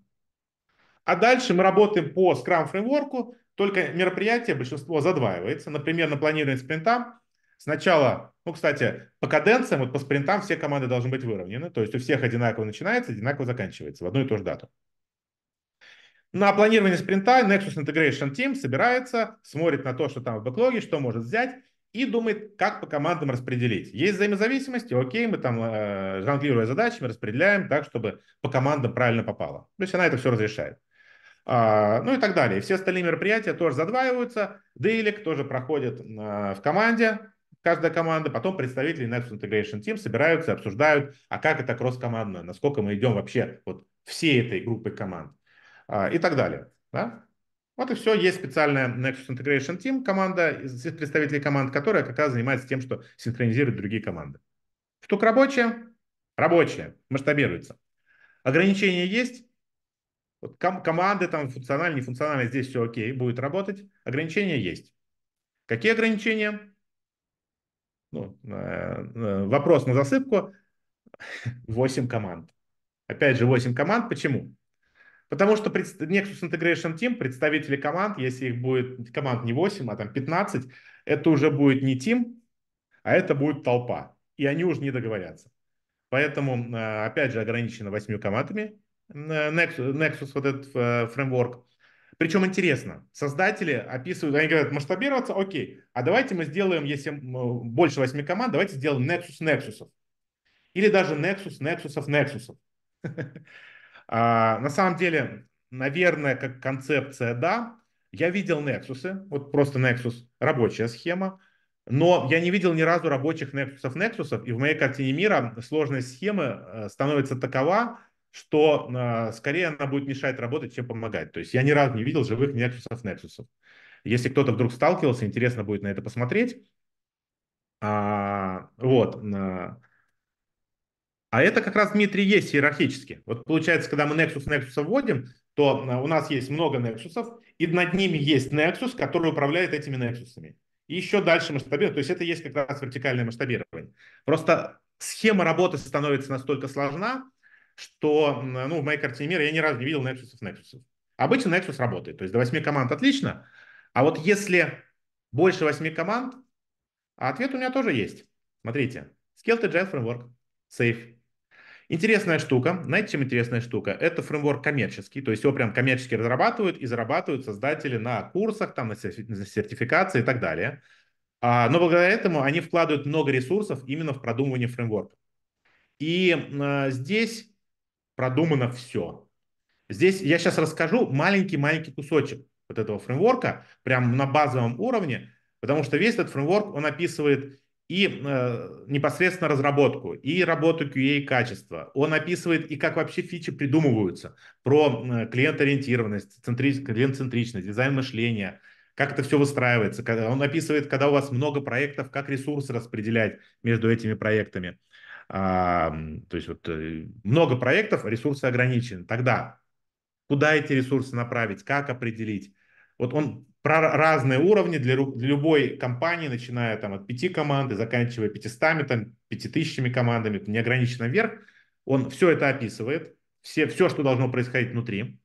А дальше мы работаем по Scrum фреймворку, только мероприятие большинство задваивается. Например, на планировании спринта сначала, ну, кстати, по каденциям, вот по спринтам все команды должны быть выровнены, то есть у всех одинаково начинается, одинаково заканчивается в одну и ту же дату. На планирование спринта Nexus Integration Team собирается, смотрит на то, что там в бэклоге, что может взять, и думает, как по командам распределить. Есть взаимозависимости, окей, мы там, э, жонглируя задачами, распределяем так, чтобы по командам правильно попало. То есть она это все разрешает. А, ну и так далее. Все остальные мероприятия тоже задваиваются. Дейлик тоже проходит э, в команде, каждая команда, потом представители Nexus Integration Team собираются, обсуждают, а как это кросс-командно, насколько мы идем вообще вот всей этой группой команд. А, и так далее. Да? Вот и все. Есть специальная Nexus Integration Team команда из представителей команд, которая как раз занимается тем, что синхронизирует другие команды. Штука рабочая? Рабочая, масштабируется. Ограничения есть? Вот ком- команды там функциональные, нефункциональные, здесь все окей, будет работать. Ограничения есть. Какие ограничения? Ну, э, э, вопрос на засыпку. 8 <laughs> команд. Опять же, 8 команд. Почему? Потому что Nexus Integration Team, представители команд, если их будет команд не 8, а там 15, это уже будет не Team, а это будет толпа. И они уже не договорятся. Поэтому, э, опять же, ограничено 8 командами э, Nexus, Nexus вот этот э, фреймворк. Причем интересно, создатели описывают, они говорят, масштабироваться, окей, а давайте мы сделаем, если больше 8 команд, давайте сделаем Nexus Nexus. Или даже Nexus Nexus Nexus. <laughs> А, на самом деле, наверное, как концепция, да. Я видел Nexus, вот просто Nexus, рабочая схема, но я не видел ни разу рабочих Nexus, Nexus, и в моей картине мира сложность схемы э, становится такова, что э, скорее она будет мешать работать, чем помогать. То есть я ни разу не видел живых Nexus, Nexus. Если кто-то вдруг сталкивался, интересно будет на это посмотреть. А, вот. Э, а это как раз, Дмитрий, есть иерархически. Вот получается, когда мы Nexus Nexus вводим, то э, у нас есть много Nexus, и над ними есть Nexus, который управляет этими Nexus. И еще дальше масштабирование. То есть это есть как раз вертикальное масштабирование. Просто схема работы становится настолько сложна, что ну, в моей картине мира я ни разу не видел Nexus Nexus. Обычно Nexus работает. То есть до 8 команд отлично. А вот если больше 8 команд, ответ у меня тоже есть. Смотрите. Scale to Framework. Safe. Интересная штука, знаете, чем интересная штука? Это фреймворк коммерческий, то есть его прям коммерчески разрабатывают и зарабатывают создатели на курсах, там, на сертификации и так далее. А, но благодаря этому они вкладывают много ресурсов именно в продумывание фреймворка. И а, здесь продумано все. Здесь я сейчас расскажу маленький-маленький кусочек вот этого фреймворка, прям на базовом уровне, потому что весь этот фреймворк, он описывает и э, непосредственно разработку, и работу QA качества. Он описывает и как вообще фичи придумываются, про э, клиент-ориентированность, центри... клиент-центричность, дизайн мышления, как это все выстраивается. Он описывает, когда у вас много проектов, как ресурсы распределять между этими проектами. А, то есть вот э, много проектов, ресурсы ограничены. Тогда куда эти ресурсы направить, как определить? Вот он про разные уровни для, для любой компании, начиная там от пяти команд и заканчивая пятистами, там, 5000 командами, неограниченно вверх. Он все это описывает, все, все, что должно происходить внутри.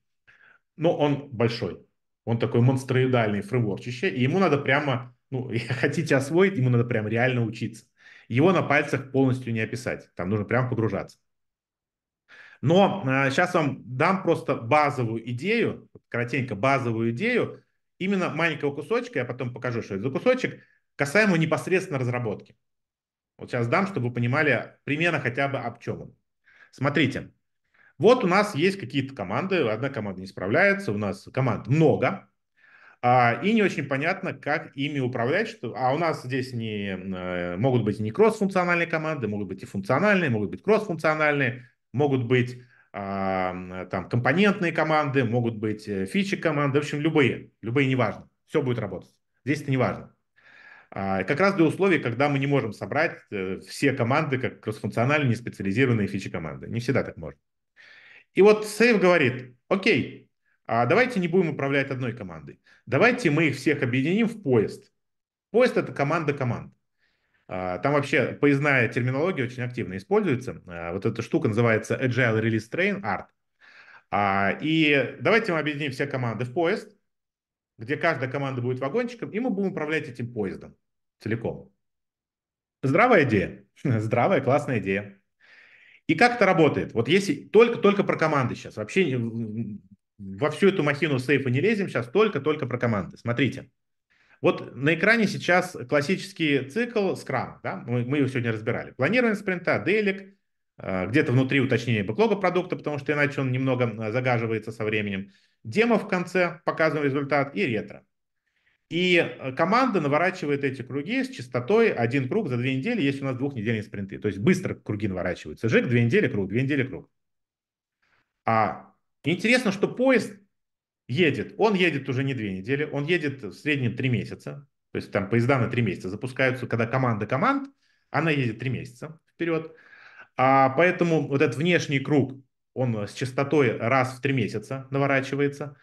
Но он большой, он такой монстроидальный фреймворчище, и ему надо прямо, ну, <laughs> хотите освоить, ему надо прям реально учиться. Его на пальцах полностью не описать, там нужно прямо погружаться. Но э, а, сейчас вам дам просто базовую идею, коротенько базовую идею, именно маленького кусочка, я потом покажу, что это за кусочек, касаемо непосредственно разработки. Вот сейчас дам, чтобы вы понимали примерно хотя бы об чем он. Смотрите, вот у нас есть какие-то команды, одна команда не справляется, у нас команд много, а, и не очень понятно, как ими управлять. Что, а у нас здесь не, э, могут быть не кросс-функциональные команды, могут быть и функциональные, могут быть кросс-функциональные, могут быть а, там компонентные команды, могут быть э, фичи команды, в общем, любые, любые, неважно, все будет работать. Здесь это неважно. А, как раз для условий, когда мы не можем собрать э, все команды как кроссфункциональные, специализированные фичи команды. Не всегда так можно. И вот Сейв говорит, окей, а давайте не будем управлять одной командой. Давайте мы их всех объединим в поезд. Поезд – это команда команд. А, там вообще поездная терминология очень активно используется. А, вот эта штука называется Agile Release Train Art. А, и давайте мы объединим все команды в поезд, где каждая команда будет вагончиком, и мы будем управлять этим поездом целиком. Здравая идея. <laughs> Здравая, классная идея. И как это работает? Вот если только, только про команды сейчас, вообще во всю эту махину сейфа не лезем сейчас, только-только про команды. Смотрите. Вот на экране сейчас классический цикл Scrum, да? мы, мы его сегодня разбирали. Планирование спринта, делик, э, где-то внутри уточнение бэклога продукта, потому что иначе он немного э, загаживается со временем. Демо в конце, показываем результат, и ретро. И э, команда наворачивает эти круги с частотой один круг за две недели, Есть у нас двухнедельные спринты. То есть быстро круги наворачиваются. Жик, две недели круг, две недели круг. А интересно, что поезд едет, он едет уже не две недели, он едет в среднем три месяца, то есть там поезда на три месяца запускаются, когда команда команд, она едет три месяца вперед, а поэтому вот этот внешний круг, он с частотой раз в три месяца наворачивается,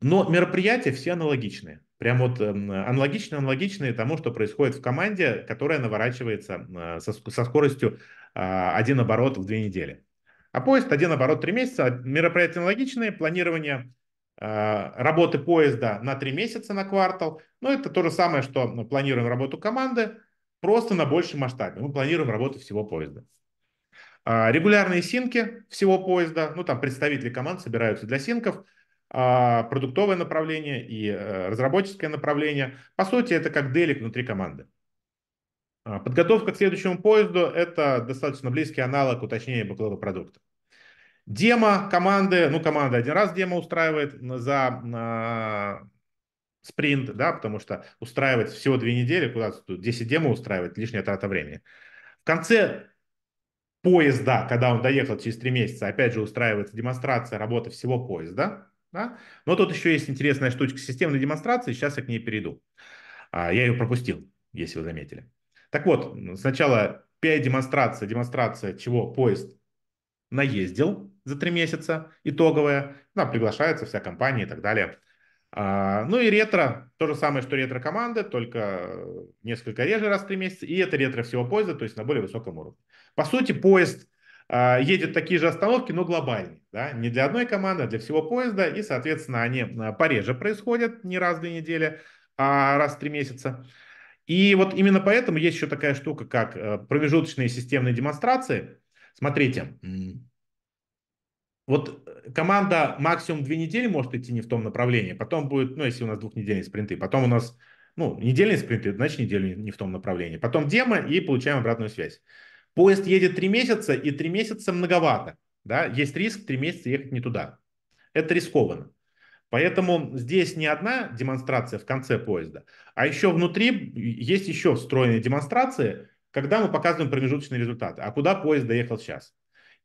но мероприятия все аналогичные. Прям вот эм, аналогично аналогичные тому, что происходит в команде, которая наворачивается э, со скоростью а, один оборот в две недели. А поезд один оборот три месяца, а мероприятия аналогичные, планирование а, работы поезда на 3 месяца на квартал. Но ну, это то же самое, что мы ну, планируем работу команды, просто на большем масштабе. Мы планируем работу всего поезда. А, регулярные синки всего поезда, ну там представители команд собираются для синков, а, продуктовое направление и э, разработческое направление. По сути, это как делик внутри команды. Подготовка к следующему поезду – это достаточно близкий аналог уточнения бэклога продукта демо команды, ну, команда один раз демо устраивает за спринт, да, потому что устраивать всего две недели, куда то тут 10 демо устраивать, лишняя трата времени. В конце поезда, когда он доехал через три месяца, опять же устраивается демонстрация работы всего поезда, да? но тут еще есть интересная штучка системной демонстрации, сейчас я к ней перейду. А, я ее пропустил, если вы заметили. Так вот, сначала PI-демонстрация, демонстрация, чего поезд наездил, за три месяца итоговая, нам приглашается вся компания и так далее. А, ну и ретро, то же самое, что ретро-команды, только несколько реже раз в три месяца, и это ретро всего поезда, то есть на более высоком уровне. По сути, поезд а, едет такие же остановки, но глобальные, да, не для одной команды, а для всего поезда, и, соответственно, они а, пореже происходят, не раз в две недели, а раз в три месяца. И вот именно поэтому есть еще такая штука, как э, промежуточные системные демонстрации. Смотрите, вот э, команда максимум две недели может идти не в том направлении, потом будет, ну, если у нас двухнедельные спринты, потом у нас, ну, недельные спринты, значит, неделю не в том направлении. Потом демо и получаем обратную связь. Поезд едет три месяца, и три месяца многовато, да, есть риск три месяца ехать не туда. Это рискованно. Поэтому здесь не одна демонстрация в конце поезда, а еще внутри есть еще встроенные демонстрации, когда мы показываем промежуточные результаты, а куда поезд доехал сейчас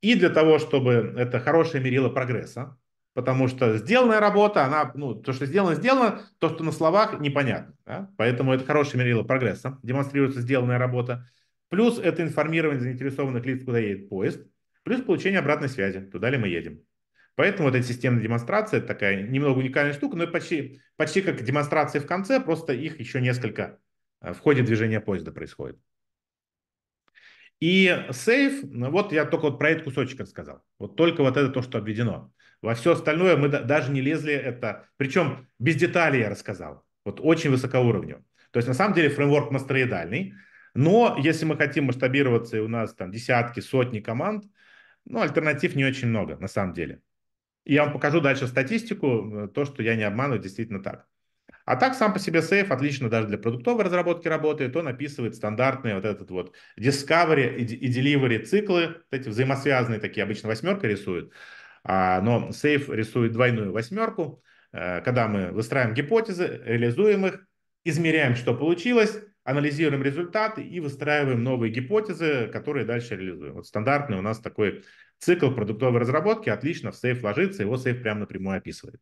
и для того, чтобы это хорошее мерило прогресса, потому что сделанная работа, она, ну, то, что сделано, сделано, то, что на словах, непонятно. Да? Поэтому это хорошее мерило прогресса, демонстрируется сделанная работа. Плюс это информирование заинтересованных лиц, куда едет поезд, плюс получение обратной связи, туда ли мы едем. Поэтому вот эта системная демонстрация это такая немного уникальная штука, но почти, почти как демонстрации в конце, просто их еще несколько э, в ходе движения поезда происходит. И сейф, ну вот я только вот про этот кусочек рассказал. Вот только вот это то, что обведено. Во все остальное мы даже не лезли это. Причем без деталей я рассказал. Вот очень высокоуровню. То есть на самом деле фреймворк мастроидальный. Но если мы хотим масштабироваться, и у нас там десятки, сотни команд, ну, альтернатив не очень много на самом деле. Я вам покажу дальше статистику, э, то, что я не обманываю, действительно так. А так сам по себе сейф отлично даже для продуктовой разработки работает. Он описывает стандартные вот этот вот discovery и delivery циклы, вот эти взаимосвязанные такие, обычно восьмерка рисует. А, но сейф рисует двойную восьмерку, э, когда мы выстраиваем гипотезы, реализуем их, измеряем, что получилось, анализируем результаты и выстраиваем новые гипотезы, которые дальше реализуем. Вот стандартный у нас такой цикл продуктовой разработки отлично в сейф ложится, его сейф прямо напрямую описывает.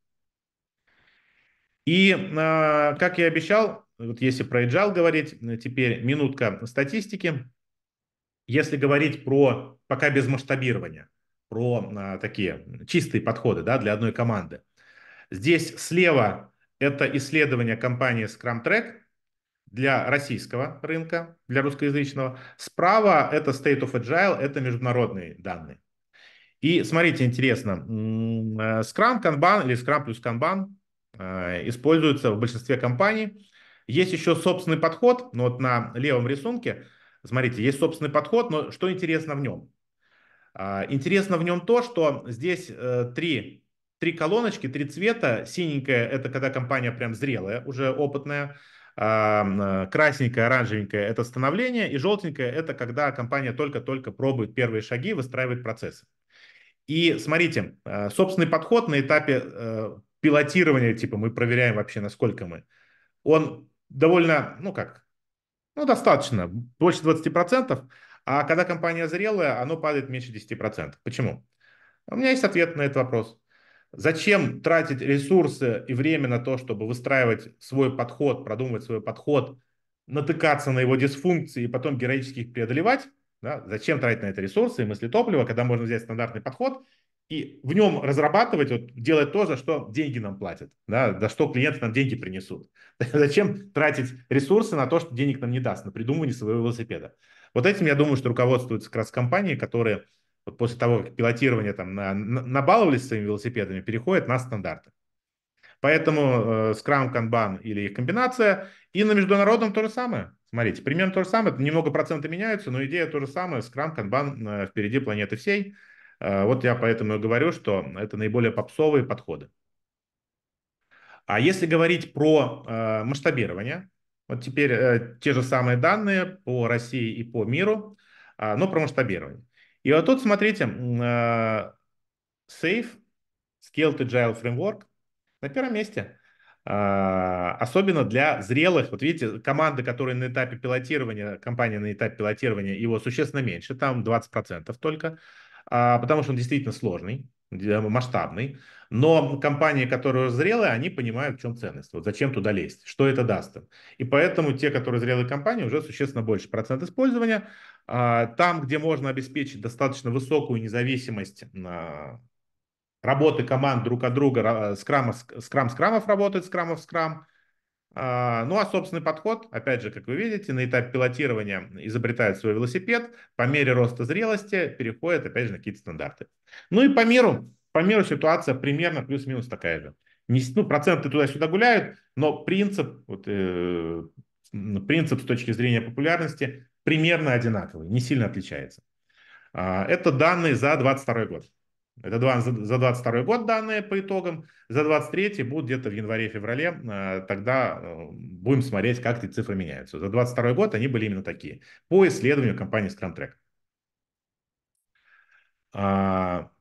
И, а, как я обещал, вот если про agile говорить, э, теперь минутка статистики. Если говорить про, пока без масштабирования, про а, такие чистые подходы да, для одной команды. Здесь слева это исследование компании Scrum Track для российского рынка, для русскоязычного. Справа это State of Agile, это международные данные. И смотрите, интересно, э, Scrum, Kanban или Scrum плюс Kanban – Э, используется в большинстве компаний. Есть еще собственный подход, но вот на левом рисунке, смотрите, есть собственный подход, но что интересно в нем? А, интересно в нем то, что здесь э, три, три колоночки, три цвета. Синенькая – это когда компания прям зрелая, уже опытная. А, э, красненькая, оранжевенькая – это становление. И желтенькая – это когда компания только-только пробует первые шаги, выстраивает процессы. И смотрите, собственный подход на этапе пилотирование, типа мы проверяем вообще, насколько мы. Он довольно, ну как, ну достаточно, больше 20%, а когда компания зрелая, оно падает меньше 10%. Почему? У меня есть ответ на этот вопрос. Зачем тратить ресурсы и время на то, чтобы выстраивать свой подход, продумывать свой подход, натыкаться на его дисфункции и потом героически их преодолевать? Да? Зачем тратить на это ресурсы и мысли топлива, когда можно взять стандартный подход и в нем разрабатывать, вот, делать то, за что деньги нам платят, да, за что клиенты нам деньги принесут. <laughs> Зачем тратить ресурсы на то, что денег нам не даст, на придумывание своего велосипеда. Вот этим, я думаю, что руководствуются как раз компании, которые вот после того, как пилотирование там на, на, набаловались своими велосипедами, переходят на стандарты. Поэтому э, Scrum, Kanban или их комбинация. И на международном то же самое. Смотрите, примерно то же самое. Немного проценты меняются, но идея то же самое. Scrum, Kanban э, впереди планеты всей. Э, вот я поэтому и говорю, что это наиболее попсовые подходы. А если говорить про э, масштабирование, вот теперь э, те же самые данные по России и по миру, а, но про масштабирование. И вот тут смотрите, Safe, Scaled Agile Framework на первом месте а, – особенно для зрелых. Вот видите, команды, которые на этапе пилотирования, компания на этапе пилотирования, его существенно меньше, там 20% только. А, потому что он действительно сложный, масштабный. Но компании, которые зрелые, они понимают, в чем ценность. Вот зачем туда лезть, что это даст им. И поэтому те, которые зрелые компании, уже существенно больше процент использования. А, там, где можно обеспечить достаточно высокую независимость а, работы команд друг от друга, скрам, скрам, скрамов работает, скрамов, скрам, а, ну а собственный подход, опять же, как вы видите, на этапе пилотирования изобретает свой велосипед, по мере роста зрелости переходит, опять же, на какие-то стандарты. Ну и по миру, по миру ситуация примерно плюс-минус такая же. Не, ну, проценты туда-сюда гуляют, но принцип, вот, э, принцип с точки зрения популярности примерно одинаковый, не сильно отличается. А, это данные за 2022 год. Это за 22 год данные по итогам. За 23 будут где-то в январе-феврале. Э, тогда э, будем смотреть, как эти цифры меняются. За 22 год они были именно такие. По исследованию компании Scrum Track. А,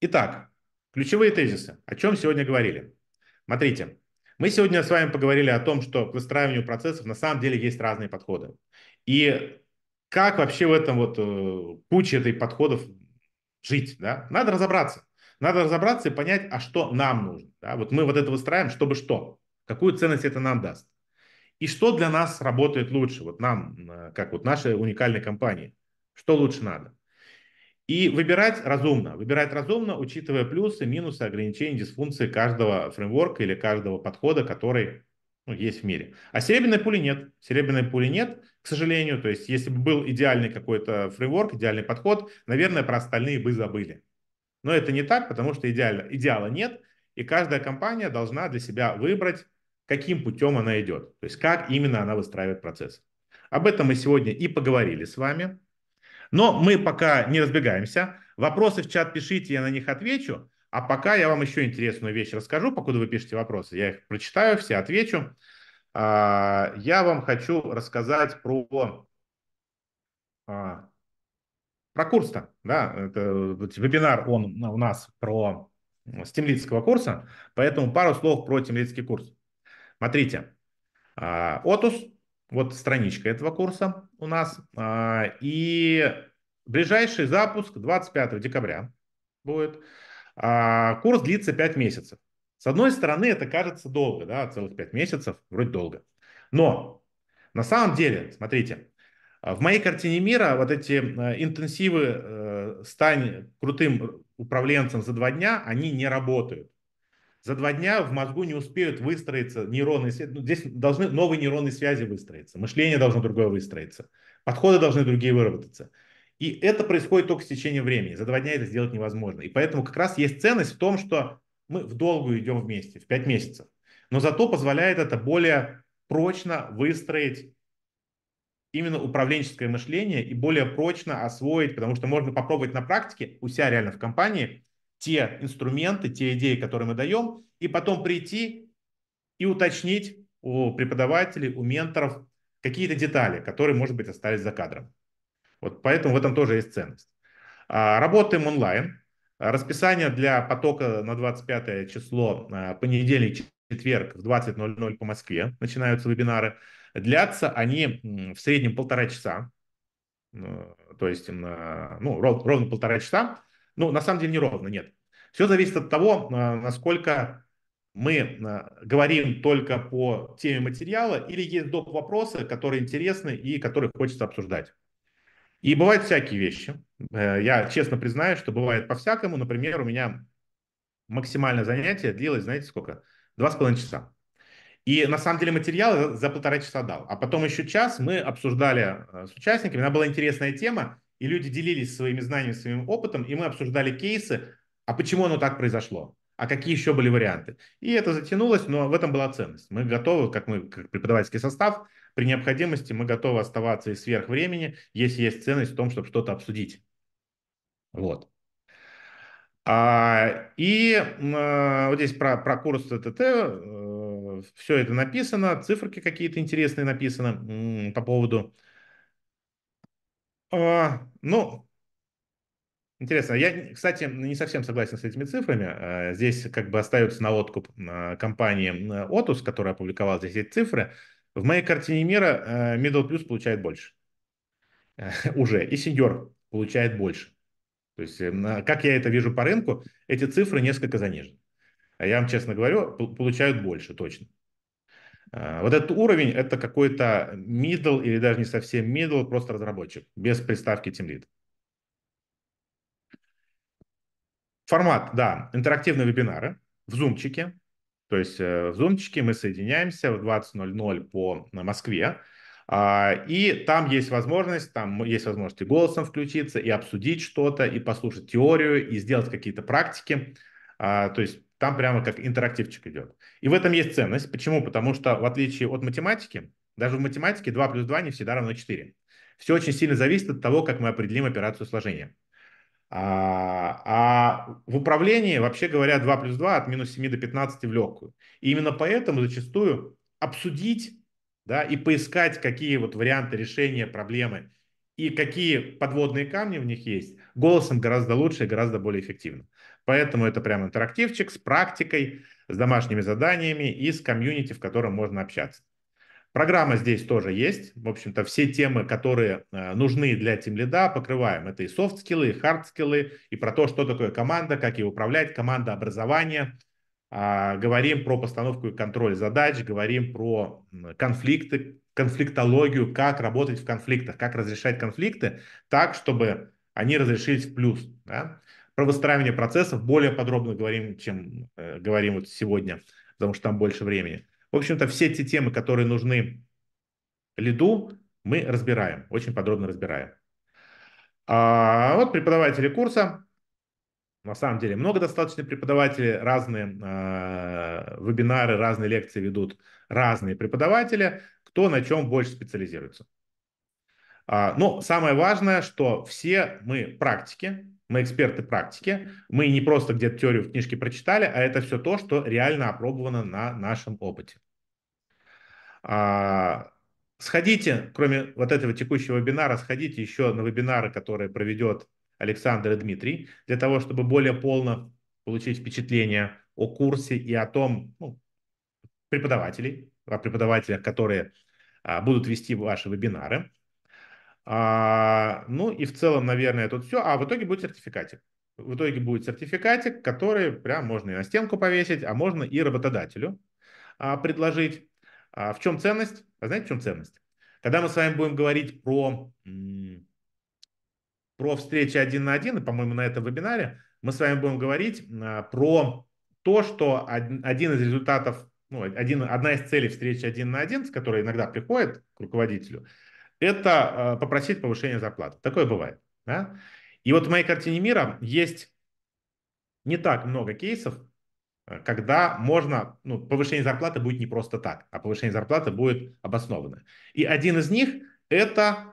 итак, ключевые тезисы. О чем сегодня говорили? Смотрите, мы сегодня с вами поговорили о том, что к выстраиванию процессов на самом деле есть разные подходы. И как вообще в этом вот э, куче этой подходов жить, да, надо разобраться. Надо разобраться и понять, а что нам нужно. Да? Вот мы вот это выстраиваем, чтобы что? Какую ценность это нам даст? И что для нас работает лучше? Вот нам, э, как вот нашей уникальной компании, что лучше надо? И выбирать разумно. Выбирать разумно, учитывая плюсы, минусы, ограничения, дисфункции каждого фреймворка или каждого подхода, который ну, есть в мире. А серебряной пули нет. Серебряной пули нет – к сожалению. То есть, если бы был идеальный какой-то фреймворк, идеальный подход, наверное, про остальные бы забыли. Но это не так, потому что идеально, идеала нет, и каждая компания должна для себя выбрать, каким путем она идет, то есть как именно она выстраивает процесс. Об этом мы сегодня и поговорили с вами. Но мы пока не разбегаемся. Вопросы в чат пишите, я на них отвечу. А пока я вам еще интересную вещь расскажу, покуда вы пишете вопросы. Я их прочитаю, все отвечу. А, я вам хочу рассказать про, а, про курс-то. Да? Это, вебинар он у нас про стемлицкого курса, поэтому пару слов про темлицкий курс. Смотрите, а, Отус, вот страничка этого курса у нас, и ближайший запуск 25 декабря будет. Курс длится 5 месяцев. С одной стороны, это кажется долго, да, целых 5 месяцев, вроде долго. Но на самом деле, смотрите, а, в моей картине мира вот эти а, интенсивы э, «стань крутым управленцем за два дня», они не работают. За два дня в мозгу не успеют выстроиться нейронные связи. Ну, здесь должны новые нейронные связи выстроиться, мышление должно другое выстроиться, подходы должны другие выработаться. И это происходит только с течением времени. За два дня это сделать невозможно. И поэтому как раз есть ценность в том, что мы в долгую идем вместе, в 5 месяцев. Но зато позволяет это более прочно выстроить именно управленческое мышление и более прочно освоить, потому что можно попробовать на практике у себя реально в компании те инструменты, те идеи, которые мы даем, и потом прийти и уточнить у преподавателей, у менторов какие-то детали, которые, может быть, остались за кадром. Вот поэтому в этом тоже есть ценность. А, работаем онлайн, а расписание для потока на 25 число, а, понедельник, четверг в 20.00 по Москве начинаются вебинары. Длятся они в среднем полтора часа, ну, то есть а, ну, ровно полтора часа. Ну, на самом деле не ровно, нет. Все зависит от того, насколько мы говорим только по теме материала или есть доп. вопросы, которые интересны и которые хочется обсуждать. И бывают всякие вещи. Э, я честно признаю, что бывает по-всякому. Например, у меня максимальное занятие длилось, знаете, сколько? Два с половиной часа. И на самом деле материал за полтора часа дал. А потом еще час мы обсуждали э, с участниками. Она была интересная тема, и люди делились своими знаниями, своим опытом, и мы обсуждали кейсы, а почему оно так произошло? а какие еще были варианты. И это затянулось, но в этом была ценность. Мы готовы, как мы, как преподавательский состав, при необходимости мы готовы оставаться и сверх времени, если есть ценность в том, чтобы что-то обсудить. Вот. А, и а, вот здесь про, про курс ТТТ, э, все это написано, циферки какие-то интересные написаны м, по поводу. А, ну, Интересно. Я, кстати, не совсем согласен с этими цифрами. А, здесь как бы остается на откуп а, компании Otus, а, которая опубликовала здесь эти цифры. В моей картине мира Middle Plus получает больше. Э, <laughs> уже. И Senior получает больше. То есть, эм, как я это вижу по рынку, эти цифры несколько занижены. Я вам честно говорю, получают больше, точно. Вот этот уровень – это какой-то middle или даже не совсем middle, просто разработчик, без приставки Team Lead. Формат, да, интерактивные вебинары в зумчике. То есть э, в зумчике мы соединяемся в 20.00 по Москве. А, и там есть возможность, там есть возможность и голосом включиться, и обсудить что-то, и послушать теорию, и сделать какие-то практики. А, то есть там прямо как интерактивчик идет. И в этом есть ценность. Почему? Потому что в отличие от математики, даже в математике 2 плюс 2 не всегда равно 4. Все очень сильно зависит от того, как мы определим операцию сложения. А, а в управлении, вообще говоря, 2 плюс 2 от минус 7 до 15 в легкую. И именно поэтому зачастую обсудить да, и поискать, какие вот варианты решения проблемы и какие подводные камни в них есть, голосом гораздо лучше и гораздо более эффективно. Поэтому это прям интерактивчик с практикой, с домашними заданиями и с комьюнити, в котором можно общаться. Программа здесь тоже есть. В общем-то, все темы, которые э, нужны для тимлида, покрываем. Это и софт-скиллы, и хард-скиллы, и про то, что такое команда, как ее управлять, команда образования. А, говорим про постановку и контроль задач, говорим про конфликты, конфликтологию, как работать в конфликтах, как разрешать конфликты так, чтобы они разрешились в плюс. Да? Про выстраивание процессов более подробно говорим, чем э, говорим вот сегодня, потому что там больше времени. В общем-то, все те темы, которые нужны лиду, мы разбираем, очень подробно разбираем. А вот преподаватели курса. На самом деле много достаточно преподавателей, разные э, вебинары, разные лекции ведут разные преподаватели, кто на чем больше специализируется. А, но самое важное, что все мы практики, мы эксперты практики, мы не просто где-то теорию в книжке прочитали, а это все то, что реально опробовано на нашем опыте. А, сходите, кроме вот этого текущего вебинара, сходите еще на вебинары, которые проведет Александр и Дмитрий, для того, чтобы более полно получить впечатление о курсе и о том, ну, преподавателей, о преподавателях, которые а, будут вести ваши вебинары. А, ну и в целом, наверное, тут все. А в итоге будет сертификатик. В итоге будет сертификатик, который прям можно и на стенку повесить, а можно и работодателю а, предложить. А в чем ценность? А знаете, в чем ценность? Когда мы с вами будем говорить про, про встречи один на один, и, по-моему, на этом вебинаре, мы с вами будем говорить а, про то, что один из результатов, ну, один, одна из целей встречи один на один, с которой иногда приходит к руководителю, это а, попросить повышение зарплаты. Такое бывает. Да? И вот в моей картине мира есть не так много кейсов, Э, когда можно, ну, повышение зарплаты будет не просто так, а повышение зарплаты будет обоснованное. И один из них – это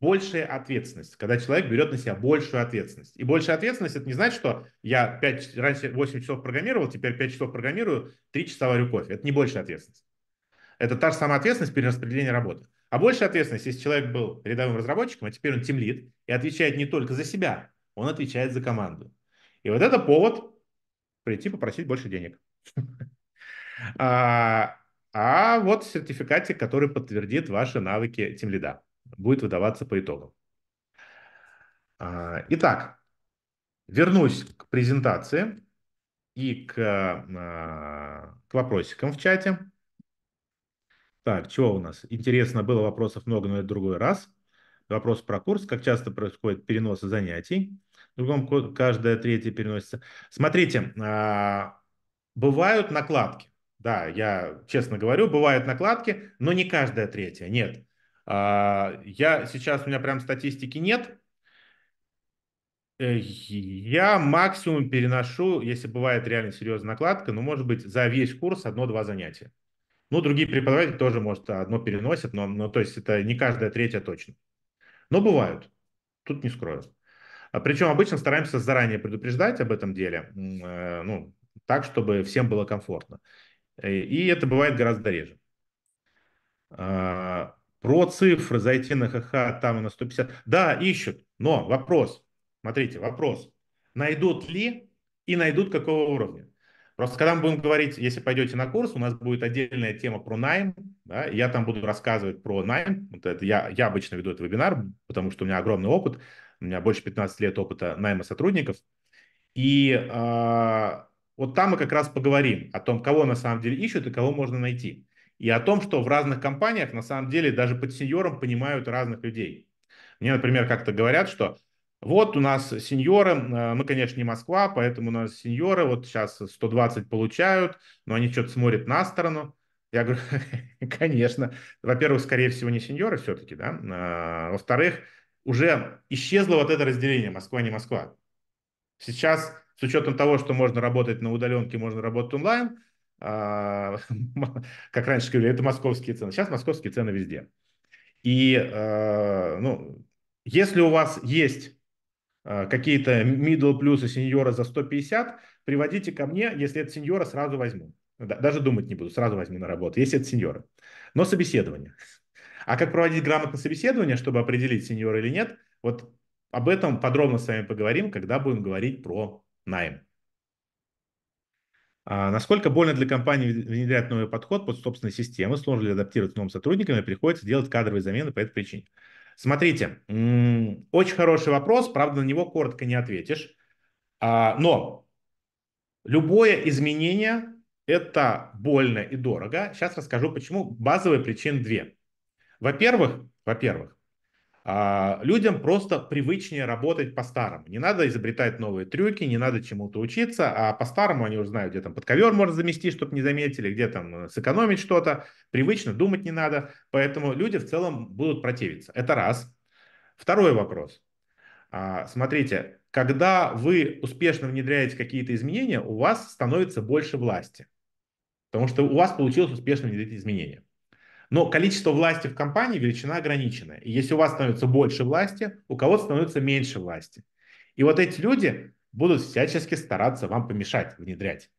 большая ответственность, когда человек берет на себя большую ответственность. И большая ответственность – это не значит, что я 5, раньше 8 часов программировал, теперь 5 часов программирую, 3 часа варю кофе. Это не большая ответственность. Это та же самая ответственность перераспределения работы. А большая ответственность, если человек был рядовым разработчиком, а теперь он лид и отвечает не только за себя, он отвечает за команду. И вот это повод прийти попросить больше денег. <laughs> А, а вот сертификатик, который подтвердит ваши навыки тем лида, будет выдаваться по итогам. А, итак, вернусь к презентации и к, а, к вопросикам в чате. Так, чего у нас? Интересно, было вопросов много, но это другой раз. Вопрос про курс. Как часто происходит переносы занятий? в другом каждая третья переносится. Смотрите, а, бывают накладки. Да, я честно говорю, бывают накладки, но не каждая третья, нет. А, я сейчас, у меня прям статистики нет. Э, я максимум переношу, если бывает реально серьезная накладка, ну, может быть, за весь курс одно-два занятия. Ну, другие преподаватели тоже, может, одно переносят, но, но ну, то есть это не каждая третья точно. Но бывают. Тут не скрою. А Причем обычно стараемся заранее предупреждать об этом деле, э, ну, так, чтобы всем было комфортно. Э, и это бывает гораздо реже. А, про цифры зайти на ХХ там и на 150. Да, ищут, но вопрос, смотрите, вопрос, найдут ли и найдут какого уровня. Просто когда мы будем говорить, если пойдете на курс, у нас будет отдельная тема про найм. Да, я там буду рассказывать про найм. Вот это я, я обычно веду этот вебинар, потому что у меня огромный опыт у меня больше 15 лет опыта найма сотрудников. И э, вот там мы как раз поговорим о том, кого на самом деле ищут и кого можно найти. И о том, что в разных компаниях на самом деле даже под сеньором понимают разных людей. Мне, например, как-то говорят, что вот у нас сеньоры, э, мы, конечно, не Москва, поэтому у нас сеньоры вот сейчас 120 получают, но они что-то смотрят на сторону. Я говорю, <laughs> конечно, во-первых, скорее всего, не сеньоры все-таки, да. А, во-вторых, уже исчезло вот это разделение Москва не Москва. Сейчас с учетом того, что можно работать на удаленке, можно работать онлайн, а, <laughs> как раньше говорили, это московские цены. Сейчас московские цены везде. И а, ну, если у вас есть а, какие-то middle плюсы сеньора за 150, приводите ко мне, если это сеньора, сразу возьму. Даже думать не буду, сразу возьму на работу, если это сеньора. Но собеседование. А как проводить грамотное собеседование, чтобы определить, сеньор или нет, вот об этом подробно с вами поговорим, когда будем говорить про найм. А насколько больно для компании внедрять новый подход под собственной системы, сложно ли адаптировать новым сотрудникам и приходится делать кадровые замены по этой причине? Смотрите, очень хороший вопрос, правда, на него коротко не ответишь. А, но любое изменение – это больно и дорого. Сейчас расскажу, почему. Базовые причины две. Во-первых, во-первых, а, людям просто привычнее работать по-старому. Не надо изобретать новые трюки, не надо чему-то учиться, а по-старому они уже знают, где там под ковер можно заместить, чтобы не заметили, где там э, сэкономить что-то. Привычно думать не надо, поэтому люди в целом будут противиться. Это раз. Второй вопрос. А, смотрите, когда вы успешно внедряете какие-то изменения, у вас становится больше власти, потому что у вас получилось успешно внедрить изменения. Но количество власти в компании величина ограниченная. И если у вас становится больше власти, у кого-то становится меньше власти. И вот эти люди будут всячески стараться вам помешать внедрять.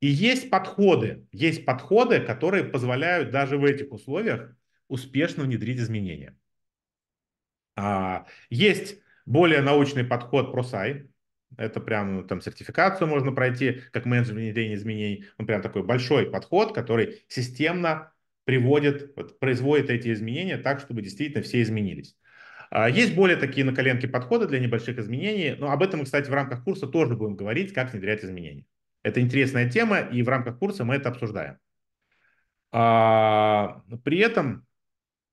И есть подходы, есть подходы, которые позволяют даже в этих условиях успешно внедрить изменения. А, есть более научный подход ProSci. Это прям ну, там сертификацию можно пройти как менеджер внедрения изменений. Он прям такой большой подход, который системно приводит, вот, производит эти изменения так, чтобы действительно все изменились. А, есть более такие на коленке подходы для небольших изменений, но об этом кстати, в рамках курса тоже будем говорить, как внедрять изменения. Это интересная тема, и в рамках курса мы это обсуждаем. А, при этом,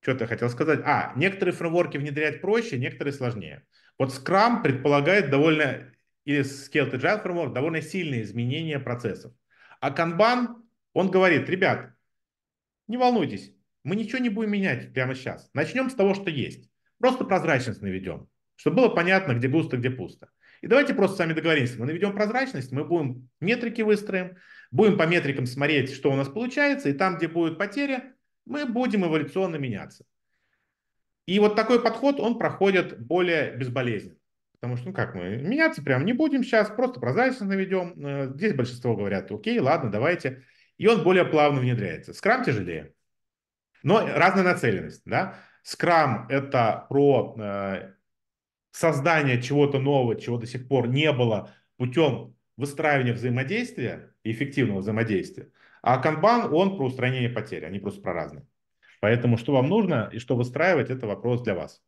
что-то я хотел сказать, а, некоторые фреймворки внедрять проще, некоторые сложнее. Вот Scrum предполагает довольно, или Scaled Agile Framework, довольно сильные изменения процессов. А Kanban, он говорит, ребят, не волнуйтесь, мы ничего не будем менять прямо сейчас. Начнем с того, что есть. Просто прозрачность наведем, чтобы было понятно, где густо, где пусто. И давайте просто сами договоримся. Мы наведем прозрачность, мы будем метрики выстроим, будем по метрикам смотреть, что у нас получается, и там, где будут потери, мы будем эволюционно меняться. И вот такой подход, он проходит более безболезненно. Потому что, ну как мы, меняться прям не будем сейчас, просто прозрачность наведем. Э, здесь большинство говорят, окей, ладно, давайте и он более плавно внедряется. Скрам тяжелее, но разная нацеленность. Да? Скрам – это про э, создание чего-то нового, чего до сих пор не было путем выстраивания взаимодействия и эффективного взаимодействия. А канбан, он про устранение потерь, они просто про разные. Поэтому что вам нужно и что выстраивать, это вопрос для вас.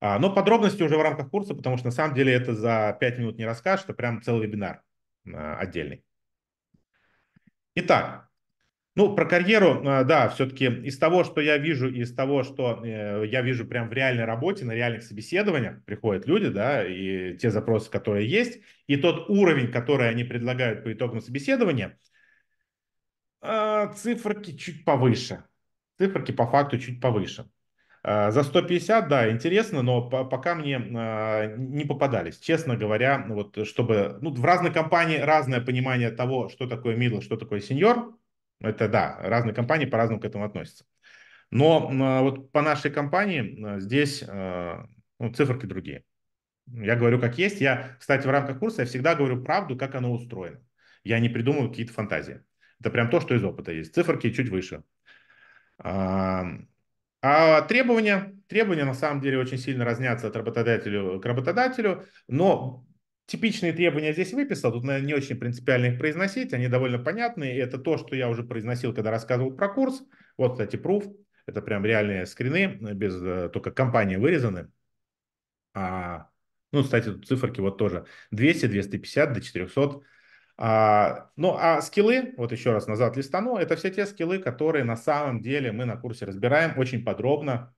А, но подробности уже в рамках курса, потому что на самом деле это за 5 минут не расскажешь, это прям целый вебинар а, отдельный. Итак, ну, про карьеру, э, да, все-таки из того, что я вижу, из того, что э, я вижу прям в реальной работе, на реальных собеседованиях приходят люди, да, и те запросы, которые есть, и тот уровень, который они предлагают по итогам собеседования, э, циферки чуть повыше. Циферки по факту чуть повыше. А, за 150, да, интересно, но пока мне а, не попадались. Честно говоря, вот чтобы... Ну, в разной компании разное понимание того, что такое middle, что такое senior. Это да, разные компании по-разному к этому относятся. Но а, вот по нашей компании здесь ну, циферки другие. Я говорю как есть. Я, кстати, в рамках курса я всегда говорю правду, как оно устроено. Я не придумываю какие-то фантазии. Это прям то, что из опыта есть. Циферки чуть выше. А требования, требования на самом деле очень сильно разнятся от работодателя к работодателю, но типичные требования здесь выписал, тут, наверное, не очень принципиально их произносить, они довольно понятные, это то, что я уже произносил, когда рассказывал про курс, вот, кстати, proof это прям реальные скрины, без э, только компании вырезаны, а, ну, кстати, тут циферки вот тоже 200, 250 до 400 а, ну, а скиллы, вот еще раз назад листану, это все те скиллы, которые на самом деле мы на курсе разбираем очень подробно,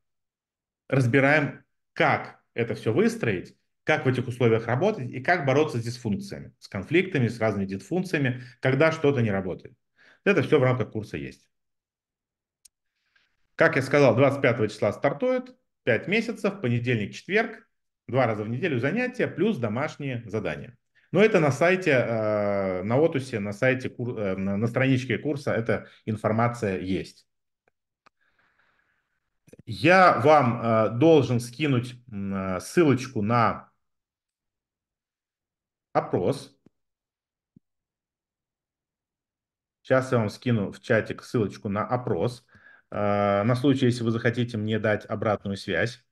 разбираем, как это все выстроить, как в этих условиях работать и как бороться с дисфункциями, с конфликтами, с разными дисфункциями, когда что-то не работает. Это все в рамках курса есть. Как я сказал, 25 числа стартует, 5 месяцев, понедельник, четверг, два раза в неделю занятия, плюс домашние задания. Но это на сайте, э, на Отусе, на сайте, э, на страничке курса эта информация есть. Я вам э, должен скинуть ссылочку на опрос. Сейчас я вам скину в чатик ссылочку на опрос, на случай, если вы захотите мне дать обратную связь.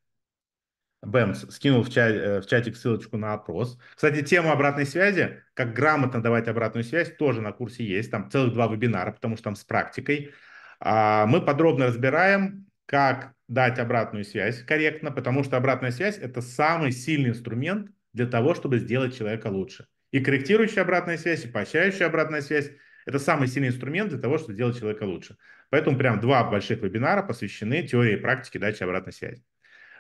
Бэмс скинул в, чат, э, в чатик ссылочку на опрос. Кстати, тема обратной связи, как грамотно давать обратную связь, тоже на курсе есть. Там целых два вебинара, потому что там с практикой. А, мы подробно разбираем, как дать обратную связь корректно, потому что обратная связь – это самый сильный инструмент для того, чтобы сделать человека лучше. И корректирующая обратная связь, и поощряющая обратная связь – это самый сильный инструмент для того, чтобы сделать человека лучше. Поэтому прям два больших вебинара посвящены теории и практике дачи обратной связи.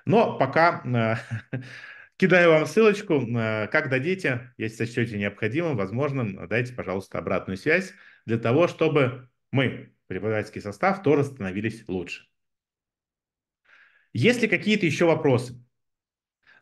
Но пока э, <laughs> кидаю вам ссылочку. Э, как дадите, если сочтете необходимым, возможным, дайте, пожалуйста, обратную связь для того, чтобы мы, преподавательский состав, тоже становились лучше. Есть ли какие-то еще вопросы?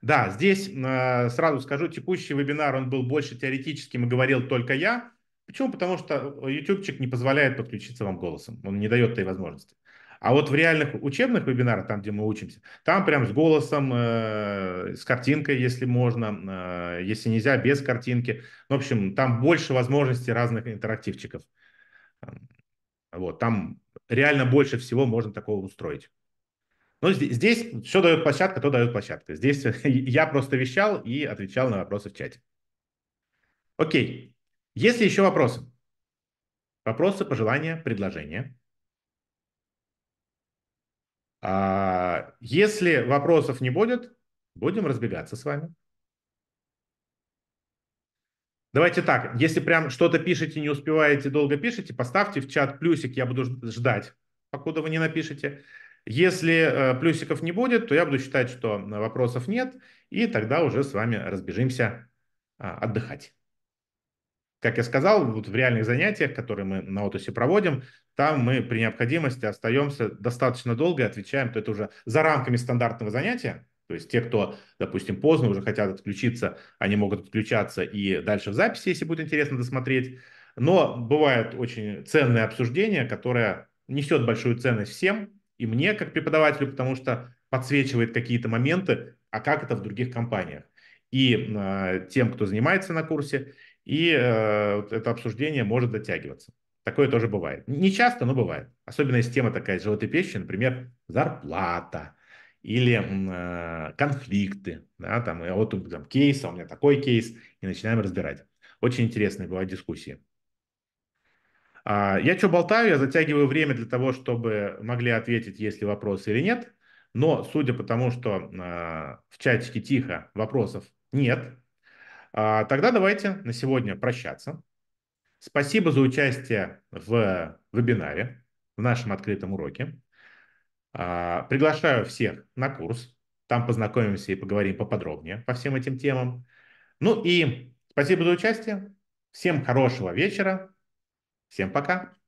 Да, здесь э, сразу скажу, текущий вебинар, он был больше теоретическим и говорил только я. Почему? Потому что YouTubeчик не позволяет подключиться вам голосом, он не дает этой возможности. А вот в реальных учебных вебинарах, там, где мы учимся, там прям с голосом, э, с картинкой, если можно, э, если нельзя, без картинки. В общем, там больше возможностей разных интерактивчиков. Эм, вот, там реально больше всего можно такого устроить. Ну здесь, здесь все дает площадка, то дает площадка. Здесь <laughs> я просто вещал и отвечал на вопросы в чате. Окей. Есть ли еще вопросы? Вопросы, пожелания, предложения? А, если вопросов не будет, будем разбегаться с вами. Давайте так, если прям что-то пишете, не успеваете, долго пишете, поставьте в чат плюсик, я буду ждать, покуда вы не напишете. Если э, плюсиков не будет, то я буду считать, что вопросов нет, и тогда уже с вами разбежимся а, отдыхать. Как я сказал, вот в реальных занятиях, которые мы на отусе проводим, там мы при необходимости остаемся достаточно долго и отвечаем, то это уже за рамками стандартного занятия. То есть те, кто, допустим, поздно уже хотят отключиться, они могут отключаться и дальше в записи, если будет интересно досмотреть. Но бывает очень ценное обсуждение, которое несет большую ценность всем, и мне как преподавателю, потому что подсвечивает какие-то моменты, а как это в других компаниях. И э, тем, кто занимается на курсе, и э, это обсуждение может дотягиваться. Такое тоже бывает. Не часто, но бывает. Особенно если тема такая животрепещущая, например, зарплата или э, конфликты. Да, там, и вот там, кейс, а у меня такой кейс, и начинаем разбирать. Очень интересные бывают дискуссии. А, я что болтаю, я затягиваю время для того, чтобы могли ответить, есть ли вопросы или нет. Но судя по тому, что э, в чатике тихо, вопросов нет, э, тогда давайте на сегодня прощаться. Спасибо за участие в вебинаре, в нашем открытом уроке. А, приглашаю всех на курс. Там познакомимся и поговорим поподробнее по всем этим темам. Ну и спасибо за участие. Всем хорошего вечера. Всем пока.